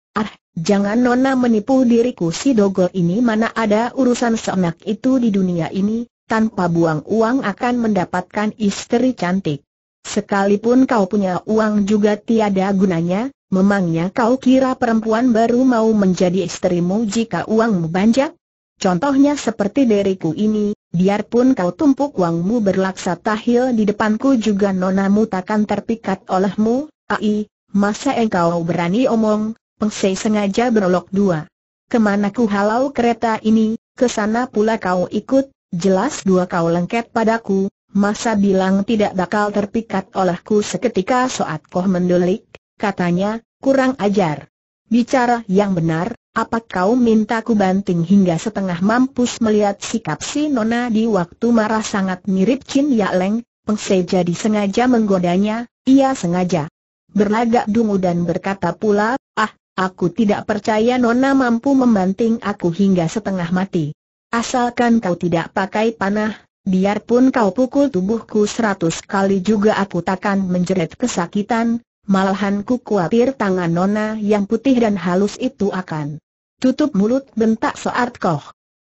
Jangan Nona menipu diriku si Dogol ini mana ada urusan seenak itu di dunia ini, tanpa buang uang akan mendapatkan istri cantik. Sekalipun kau punya uang juga tiada gunanya, memangnya kau kira perempuan baru mau menjadi istrimu jika uangmu banyak? Contohnya seperti diriku ini, biarpun kau tumpuk uangmu berlaksa tahil di depanku juga nonamu takkan terpikat olehmu, ai, masa engkau berani omong, Pengsei sengaja berolok dua. Kemana ku halau kereta ini, ke sana pula kau ikut, jelas dua kau lengket padaku, masa bilang tidak bakal terpikat olehku seketika soat koh mendulik, katanya, kurang ajar. Bicara yang benar, apa kau minta ku banting hingga setengah mampus melihat sikap si Nona di waktu marah sangat mirip Chin Ya Leng, Pengsei jadi sengaja menggodanya, ia sengaja berlagak dungu dan berkata pula, ah, Aku tidak percaya Nona mampu membanting aku hingga setengah mati. Asalkan kau tidak pakai panah, biarpun kau pukul tubuhku seratus kali juga aku takkan menjerit kesakitan, malahan ku khawatir tangan Nona yang putih dan halus itu akan. Tutup mulut bentak Soart Koh.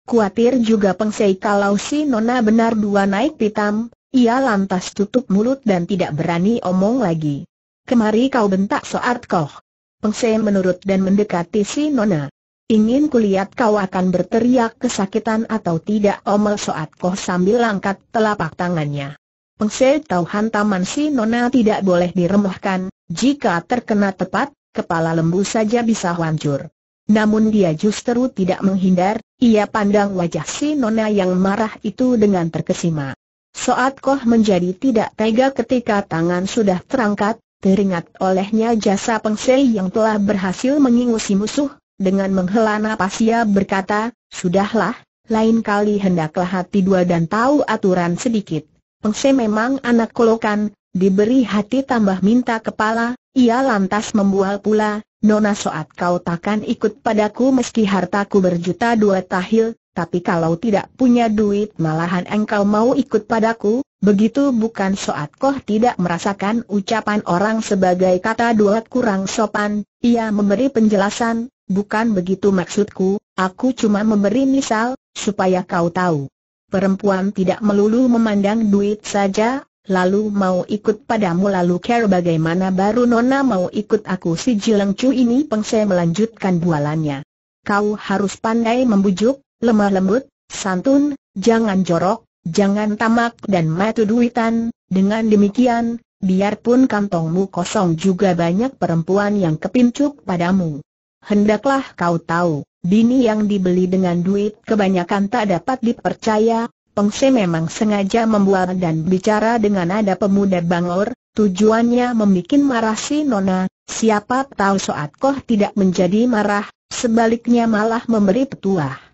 Kuatir juga Pengsei kalau si Nona benar dua naik pitam, ia lantas tutup mulut dan tidak berani omong lagi. Kemari kau bentak Soart Koh. Pengse menurut dan mendekati si Nona. Ingin kulihat kau akan berteriak kesakitan atau tidak omel soat koh sambil angkat telapak tangannya. Pengse tahu hantaman si Nona tidak boleh diremehkan, jika terkena tepat, kepala lembu saja bisa hancur. Namun dia justru tidak menghindar, ia pandang wajah si Nona yang marah itu dengan terkesima. Soat Koh menjadi tidak tega ketika tangan sudah terangkat, Teringat olehnya jasa Pengsei yang telah berhasil mengingusi musuh, dengan menghela nafas ia berkata, Sudahlah, lain kali hendaklah hati dua dan tahu aturan sedikit. Pengsei memang anak kolokan, diberi hati tambah minta kepala, ia lantas membual pula, Nona Soat kau takkan ikut padaku meski hartaku berjuta dua tahil, tapi kalau tidak punya duit malahan engkau mau ikut padaku, Begitu bukan Soat Koh tidak merasakan ucapan orang sebagai kata dua kurang sopan, ia memberi penjelasan, bukan begitu maksudku, aku cuma memberi misal, supaya kau tahu. Perempuan tidak melulu memandang duit saja, lalu mau ikut padamu lalu care bagaimana baru Nona mau ikut aku si Jilengcu ini pengse melanjutkan bualannya. Kau harus pandai membujuk, lemah lembut, santun, jangan jorok, Jangan tamak dan matu duitan, dengan demikian, biarpun kantongmu kosong juga banyak perempuan yang kepincuk padamu. Hendaklah kau tahu, bini yang dibeli dengan duit kebanyakan tak dapat dipercaya, Pengse memang sengaja membual dan bicara dengan ada pemuda Bangor, tujuannya membuat marah si Nona, siapa tahu Soat Koh tidak menjadi marah, sebaliknya malah memberi petuah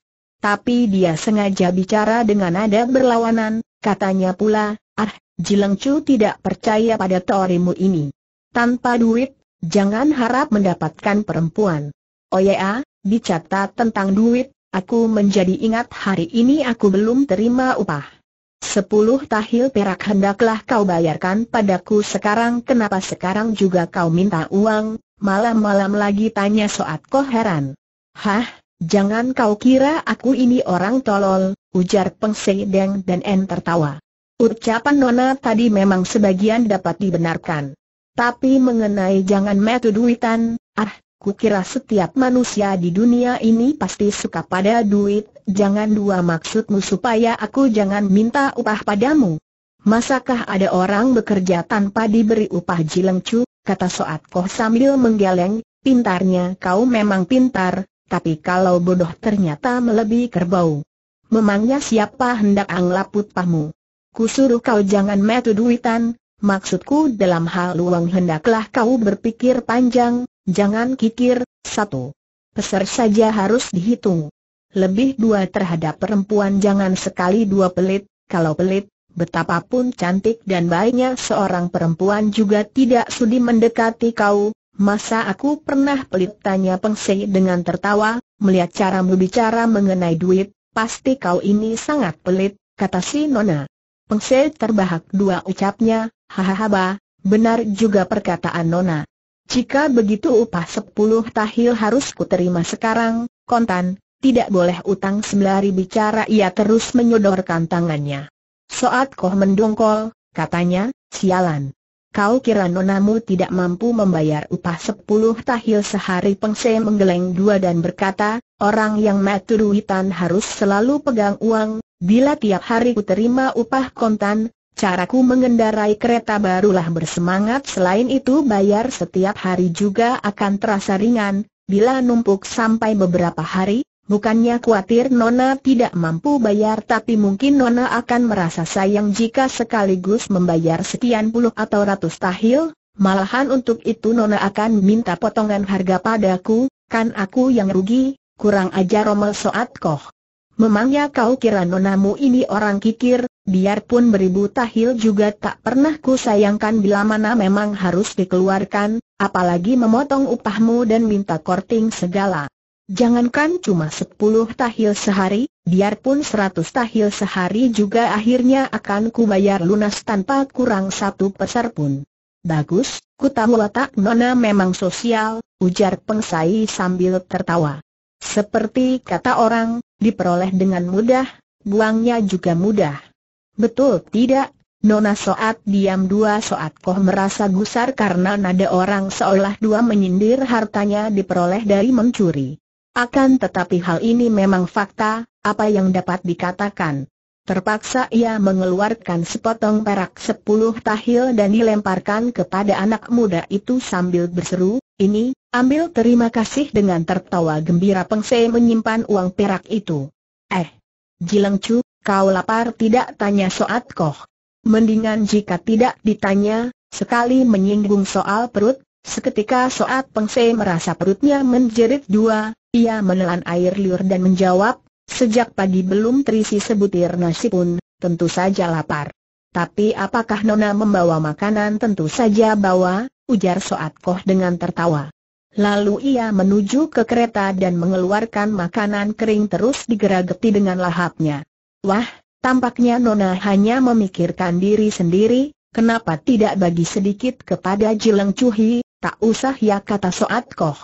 tapi dia sengaja bicara dengan nada berlawanan, katanya pula, ah, Jilengcu tidak percaya pada teorimu ini. Tanpa duit, jangan harap mendapatkan perempuan. Oh ya, dicatat ah, tentang duit, aku menjadi ingat hari ini aku belum terima upah. Sepuluh tahil perak hendaklah kau bayarkan padaku sekarang Kenapa sekarang juga kau minta uang, malam-malam lagi tanya Soat Koheran Hah, Jangan kau kira aku ini orang tolol, ujar Peng Sei Deng dan En tertawa. Ucapan Nona tadi memang sebagian dapat dibenarkan. Tapi mengenai jangan metu duitan, ah, kira setiap manusia di dunia ini pasti suka pada duit, jangan dua maksudmu supaya aku jangan minta upah padamu. Masakah ada orang bekerja tanpa diberi upah jilengcu, kata Soat Koh sambil menggeleng, pintarnya kau memang pintar, tapi kalau bodoh ternyata melebihi kerbau. Memangnya siapa hendak anglaput pamu? Kusuruh kau jangan metu duitan, maksudku dalam hal luang hendaklah kau berpikir panjang, jangan kikir, satu. Peser saja harus dihitung. Lebih dua terhadap perempuan jangan sekali dua pelit, kalau pelit, betapapun cantik dan baiknya seorang perempuan juga tidak sudi mendekati kau, Masa aku pernah pelit tanya Pengse dengan tertawa, melihat caramu bicara mengenai duit, pasti kau ini sangat pelit, kata si Nona. Pengse terbahak dua ucapnya, hahaha benar juga perkataan Nona. Jika begitu upah sepuluh tahil harus ku terima sekarang, kontan, tidak boleh utang sembari bicara ia terus menyodorkan tangannya. Soat Koh mendongkol, katanya, sialan. Kau kira nonamu tidak mampu membayar upah sepuluh tahil sehari pengse menggeleng dua dan berkata, orang yang matu duitan harus selalu pegang uang, bila tiap hari ku terima upah kontan, caraku mengendarai kereta barulah bersemangat selain itu bayar setiap hari juga akan terasa ringan, bila numpuk sampai beberapa hari, Bukannya khawatir Nona tidak mampu bayar tapi mungkin Nona akan merasa sayang jika sekaligus membayar sekian puluh atau ratus tahil, malahan untuk itu Nona akan minta potongan harga padaku, kan aku yang rugi, kurang aja Romel Soat Koh. Memangnya kau kira nonamu ini orang kikir, biarpun beribu tahil juga tak pernah ku sayangkan bila mana memang harus dikeluarkan, apalagi memotong upahmu dan minta korting segala. Jangankan cuma sepuluh tahil sehari, biarpun seratus tahil sehari juga akhirnya akan kubayar lunas tanpa kurang satu peser pun. Bagus, ku tahu letak Nona memang sosial, ujar Pengsai sambil tertawa. Seperti kata orang, diperoleh dengan mudah, buangnya juga mudah. Betul tidak, Nona Soat diam dua Soat Koh merasa gusar karena nada orang seolah dua menyindir hartanya diperoleh dari mencuri. Akan tetapi hal ini memang fakta, apa yang dapat dikatakan. Terpaksa ia mengeluarkan sepotong perak sepuluh tahil dan dilemparkan kepada anak muda itu sambil berseru, ini, ambil terima kasih dengan tertawa gembira Pengse menyimpan uang perak itu. Eh, jileng cu, kau lapar tidak tanya Soat Koh. Mendingan jika tidak ditanya, sekali menyinggung soal perut, seketika Soat Pengse merasa perutnya menjerit dua, ia menelan air liur dan menjawab, sejak pagi belum terisi sebutir nasi pun, tentu saja lapar. Tapi apakah Nona membawa makanan tentu saja bawa, ujar Soat Koh dengan tertawa. Lalu ia menuju ke kereta dan mengeluarkan makanan kering terus digerageti dengan lahapnya. Wah, tampaknya Nona hanya memikirkan diri sendiri, kenapa tidak bagi sedikit kepada Jileng Cuhi, tak usah ya kata Soat Koh.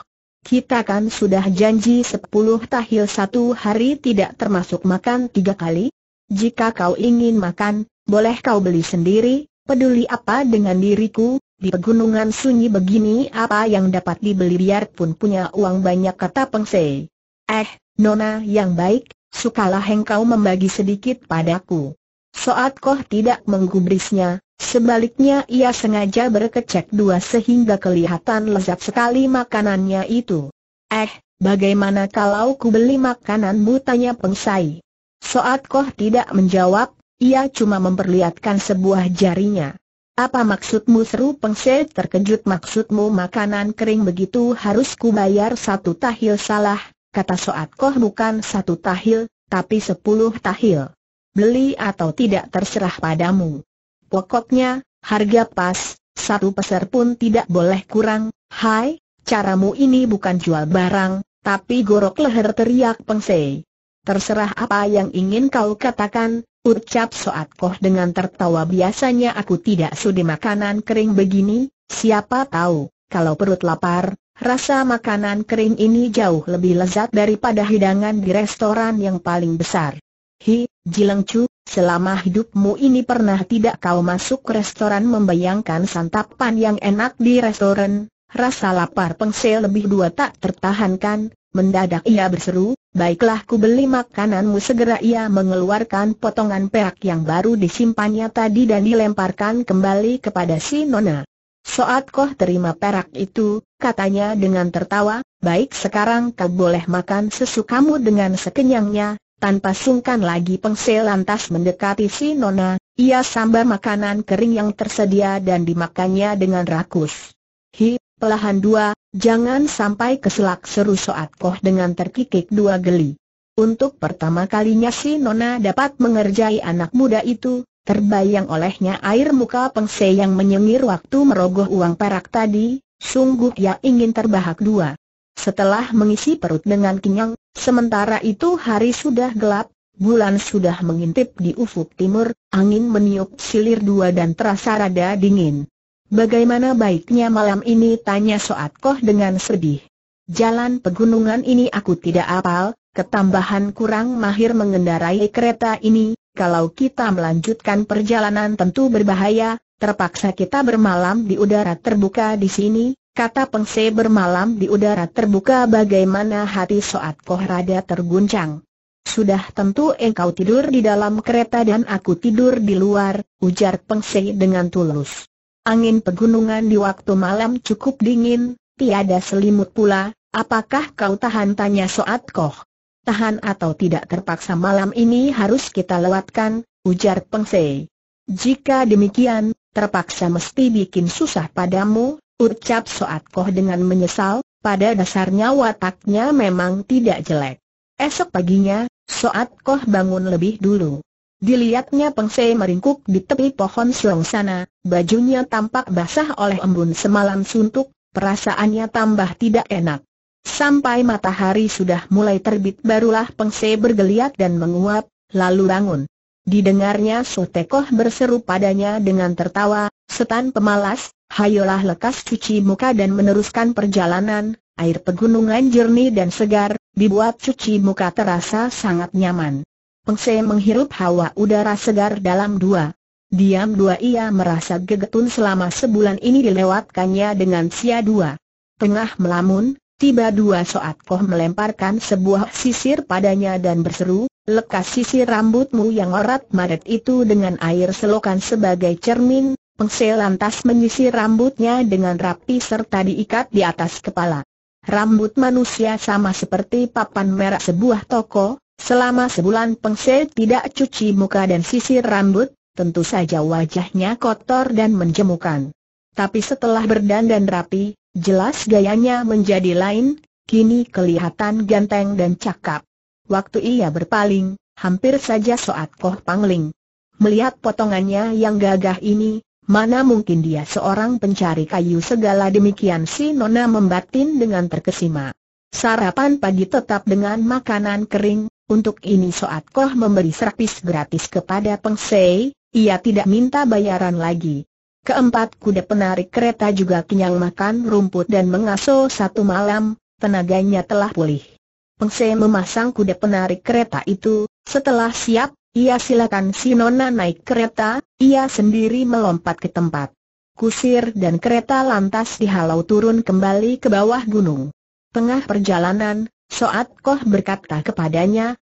Kita kan sudah janji sepuluh tahil satu hari tidak termasuk makan tiga kali. Jika kau ingin makan, boleh kau beli sendiri, peduli apa dengan diriku, di pegunungan sunyi begini apa yang dapat dibeli biarpun punya uang banyak kata Pengse. Eh, Nona yang baik, sukalah engkau membagi sedikit padaku. Soat koh tidak menggubrisnya, Sebaliknya ia sengaja berkecek dua sehingga kelihatan lezat sekali makanannya itu. Eh, bagaimana kalau ku beli makananmu tanya pengsai. Soat Koh tidak menjawab, ia cuma memperlihatkan sebuah jarinya. Apa maksudmu seru pengsai terkejut maksudmu makanan kering begitu harus ku bayar satu tahil salah, kata Soat Koh bukan satu tahil, tapi sepuluh tahil. Beli atau tidak terserah padamu. Pokoknya, harga pas, satu peser pun tidak boleh kurang. Hai, caramu ini bukan jual barang, tapi gorok leher teriak Pengsei. Terserah apa yang ingin kau katakan, ucap Soat Koh dengan tertawa biasanya aku tidak sudi makanan kering begini, siapa tahu, kalau perut lapar, rasa makanan kering ini jauh lebih lezat daripada hidangan di restoran yang paling besar. Hi, Jilengcu, Selama hidupmu ini pernah tidak kau masuk restoran membayangkan santapan yang enak di restoran? Rasa lapar pengsel lebih dua tak tertahankan, mendadak ia berseru, baiklah ku beli makananmu segera ia mengeluarkan potongan perak yang baru disimpannya tadi dan dilemparkan kembali kepada si Nona. Soat koh terima perak itu, katanya dengan tertawa, baik sekarang kau boleh makan sesukamu dengan sekenyangnya, tanpa sungkan lagi Pengse lantas mendekati si Nona, ia sambar makanan kering yang tersedia dan dimakannya dengan rakus. Hi, pelahan dua, jangan sampai keselak seru Soat Koh dengan terkikik dua geli. Untuk pertama kalinya si Nona dapat mengerjai anak muda itu, terbayang olehnya air muka Pengse yang menyengir waktu merogoh uang perak tadi, sungguh ia ingin terbahak dua. Setelah mengisi perut dengan kenyang, sementara itu hari sudah gelap, bulan sudah mengintip di ufuk timur, angin meniup silir dua dan terasa rada dingin. Bagaimana baiknya malam ini tanya Soat Koh dengan sedih. Jalan pegunungan ini aku tidak apal, ketambahan kurang mahir mengendarai kereta ini, kalau kita melanjutkan perjalanan tentu berbahaya, terpaksa kita bermalam di udara terbuka di sini, Kata Pengse bermalam di udara terbuka bagaimana hati Soat Koh rada terguncang. Sudah tentu engkau tidur di dalam kereta dan aku tidur di luar, ujar Pengse dengan tulus. Angin pegunungan di waktu malam cukup dingin, tiada selimut pula, apakah kau tahan tanya Soat Koh? Tahan atau tidak terpaksa malam ini harus kita lewatkan, ujar Pengse. Jika demikian, terpaksa mesti bikin susah padamu, ucap Soat Koh dengan menyesal, pada dasarnya wataknya memang tidak jelek. Esok paginya, Soat Koh bangun lebih dulu. Dilihatnya Peng Se meringkuk di tepi pohon selongsana, sana, bajunya tampak basah oleh embun semalam suntuk, perasaannya tambah tidak enak. Sampai matahari sudah mulai terbit barulah Peng Se bergeliat dan menguap, lalu bangun. Didengarnya Sotekoh berseru padanya dengan tertawa, setan pemalas, Hayolah lekas cuci muka dan meneruskan perjalanan, air pegunungan jernih dan segar, dibuat cuci muka terasa sangat nyaman. Pengse menghirup hawa udara segar dalam dua. Diam dua ia merasa gegetun selama sebulan ini dilewatkannya dengan sia dua. Tengah melamun, tiba dua soat koh melemparkan sebuah sisir padanya dan berseru, lekas sisir rambutmu yang orat maret itu dengan air selokan sebagai cermin, Pengse lantas menyisir rambutnya dengan rapi serta diikat di atas kepala. Rambut manusia sama seperti papan merah sebuah toko, selama sebulan Pengse tidak cuci muka dan sisir rambut, tentu saja wajahnya kotor dan menjemukan. Tapi setelah berdandan rapi, jelas gayanya menjadi lain, kini kelihatan ganteng dan cakap. Waktu ia berpaling, hampir saja soat Koh Pangling. Melihat potongannya yang gagah ini, Mana mungkin dia seorang pencari kayu segala demikian si Nona membatin dengan terkesima. Sarapan pagi tetap dengan makanan kering, untuk ini Soat Koh memberi serapis gratis kepada Peng Sei, ia tidak minta bayaran lagi. Keempat kuda penarik kereta juga kenyang makan rumput dan mengaso satu malam, tenaganya telah pulih. Peng Sei memasang kuda penarik kereta itu, setelah siap, ia silakan si Nona naik kereta, ia sendiri melompat ke tempat. Kusir dan kereta lantas dihalau turun kembali ke bawah gunung. Tengah perjalanan, Soat Koh berkata kepadanya,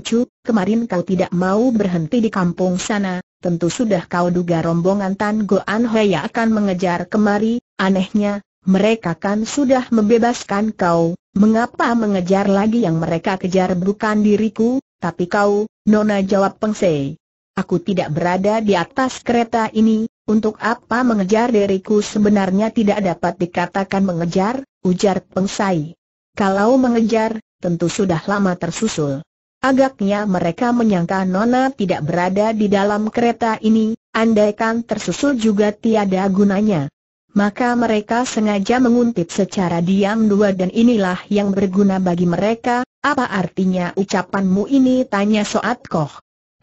Chu, kemarin kau tidak mau berhenti di kampung sana, tentu sudah kau duga rombongan Tan An Hoya akan mengejar kemari, anehnya, mereka kan sudah membebaskan kau, mengapa mengejar lagi yang mereka kejar bukan diriku, tapi kau, Nona jawab Pengsei. Aku tidak berada di atas kereta ini, untuk apa mengejar diriku sebenarnya tidak dapat dikatakan mengejar, ujar Pengsei. Kalau mengejar, tentu sudah lama tersusul. Agaknya mereka menyangka Nona tidak berada di dalam kereta ini, andaikan tersusul juga tiada gunanya maka mereka sengaja menguntit secara diam dua dan inilah yang berguna bagi mereka, apa artinya ucapanmu ini tanya Soat Koh.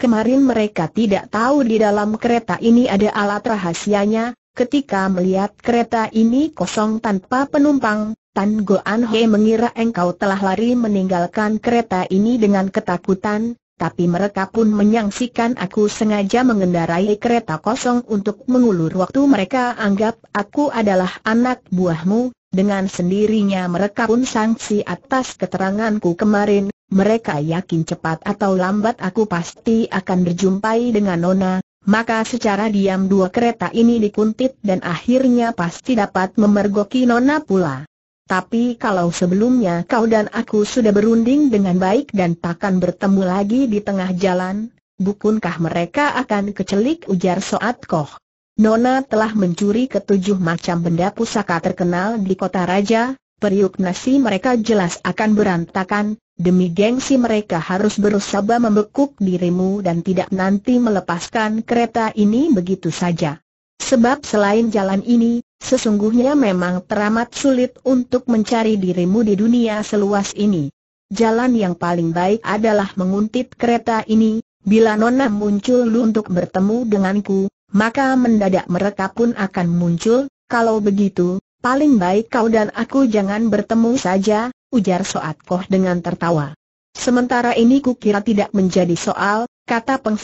Kemarin mereka tidak tahu di dalam kereta ini ada alat rahasianya, ketika melihat kereta ini kosong tanpa penumpang, Tan Goan He mengira engkau telah lari meninggalkan kereta ini dengan ketakutan, tapi mereka pun menyangsikan aku sengaja mengendarai kereta kosong untuk mengulur waktu mereka anggap aku adalah anak buahmu, dengan sendirinya mereka pun sanksi atas keteranganku kemarin, mereka yakin cepat atau lambat aku pasti akan berjumpai dengan Nona, maka secara diam dua kereta ini dikuntit dan akhirnya pasti dapat memergoki Nona pula. Tapi kalau sebelumnya kau dan aku sudah berunding dengan baik dan takkan bertemu lagi di tengah jalan, bukankah mereka akan kecelik ujar Soat Koh. Nona telah mencuri ketujuh macam benda pusaka terkenal di kota raja, periuk nasi mereka jelas akan berantakan, demi gengsi mereka harus berusaha membekuk dirimu dan tidak nanti melepaskan kereta ini begitu saja. Sebab selain jalan ini, Sesungguhnya memang teramat sulit untuk mencari dirimu di dunia seluas ini. Jalan yang paling baik adalah menguntit kereta ini, bila Nona muncul untuk bertemu denganku, maka mendadak mereka pun akan muncul, kalau begitu, paling baik kau dan aku jangan bertemu saja, ujar Soat Koh dengan tertawa. Sementara ini kukira tidak menjadi soal, kata Peng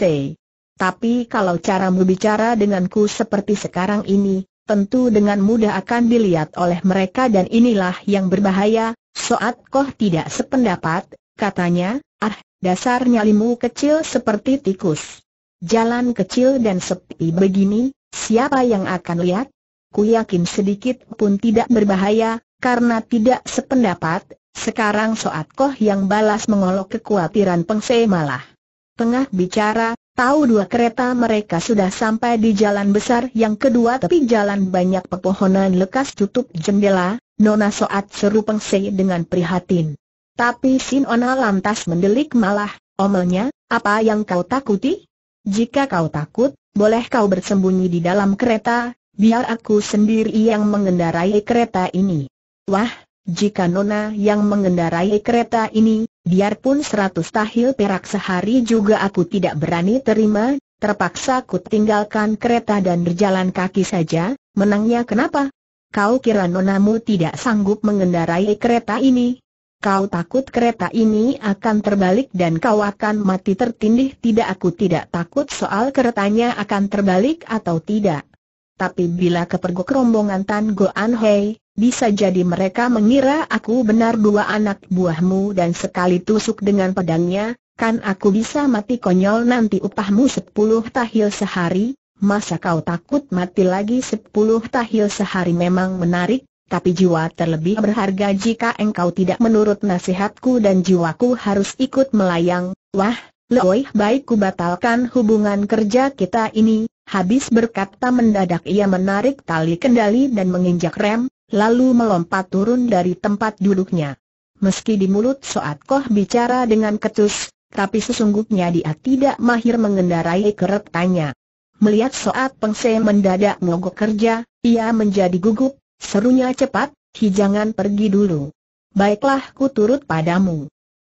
Tapi kalau caramu bicara denganku seperti sekarang ini, tentu dengan mudah akan dilihat oleh mereka dan inilah yang berbahaya, Soat Koh tidak sependapat, katanya, ah, dasar nyalimu kecil seperti tikus. Jalan kecil dan sepi begini, siapa yang akan lihat? Ku yakin sedikit pun tidak berbahaya, karena tidak sependapat, sekarang Soat Koh yang balas mengolok kekhawatiran Pengse malah. Tengah bicara, Tahu dua kereta mereka sudah sampai di jalan besar yang kedua tapi jalan banyak pepohonan lekas tutup jendela, Nona Soat seru pengsei dengan prihatin. Tapi Sin Ona lantas mendelik malah, omelnya, apa yang kau takuti? Jika kau takut, boleh kau bersembunyi di dalam kereta, biar aku sendiri yang mengendarai kereta ini. Wah, jika Nona yang mengendarai kereta ini, biarpun seratus tahil perak sehari juga aku tidak berani terima, terpaksa ku tinggalkan kereta dan berjalan kaki saja, menangnya kenapa? Kau kira nonamu tidak sanggup mengendarai kereta ini? Kau takut kereta ini akan terbalik dan kau akan mati tertindih tidak aku tidak takut soal keretanya akan terbalik atau tidak. Tapi bila kepergok rombongan Tan Goan Hei, bisa jadi mereka mengira aku benar dua anak buahmu dan sekali tusuk dengan pedangnya, kan aku bisa mati konyol nanti upahmu sepuluh tahil sehari, masa kau takut mati lagi sepuluh tahil sehari memang menarik, tapi jiwa terlebih berharga jika engkau tidak menurut nasihatku dan jiwaku harus ikut melayang, wah, Loih baik ku batalkan hubungan kerja kita ini, Habis berkata mendadak ia menarik tali kendali dan menginjak rem, lalu melompat turun dari tempat duduknya. Meski di mulut Soat Koh bicara dengan ketus, tapi sesungguhnya dia tidak mahir mengendarai keretanya. Melihat Soat Pengse mendadak mogok kerja, ia menjadi gugup, serunya cepat, hijangan pergi dulu. Baiklah ku turut padamu.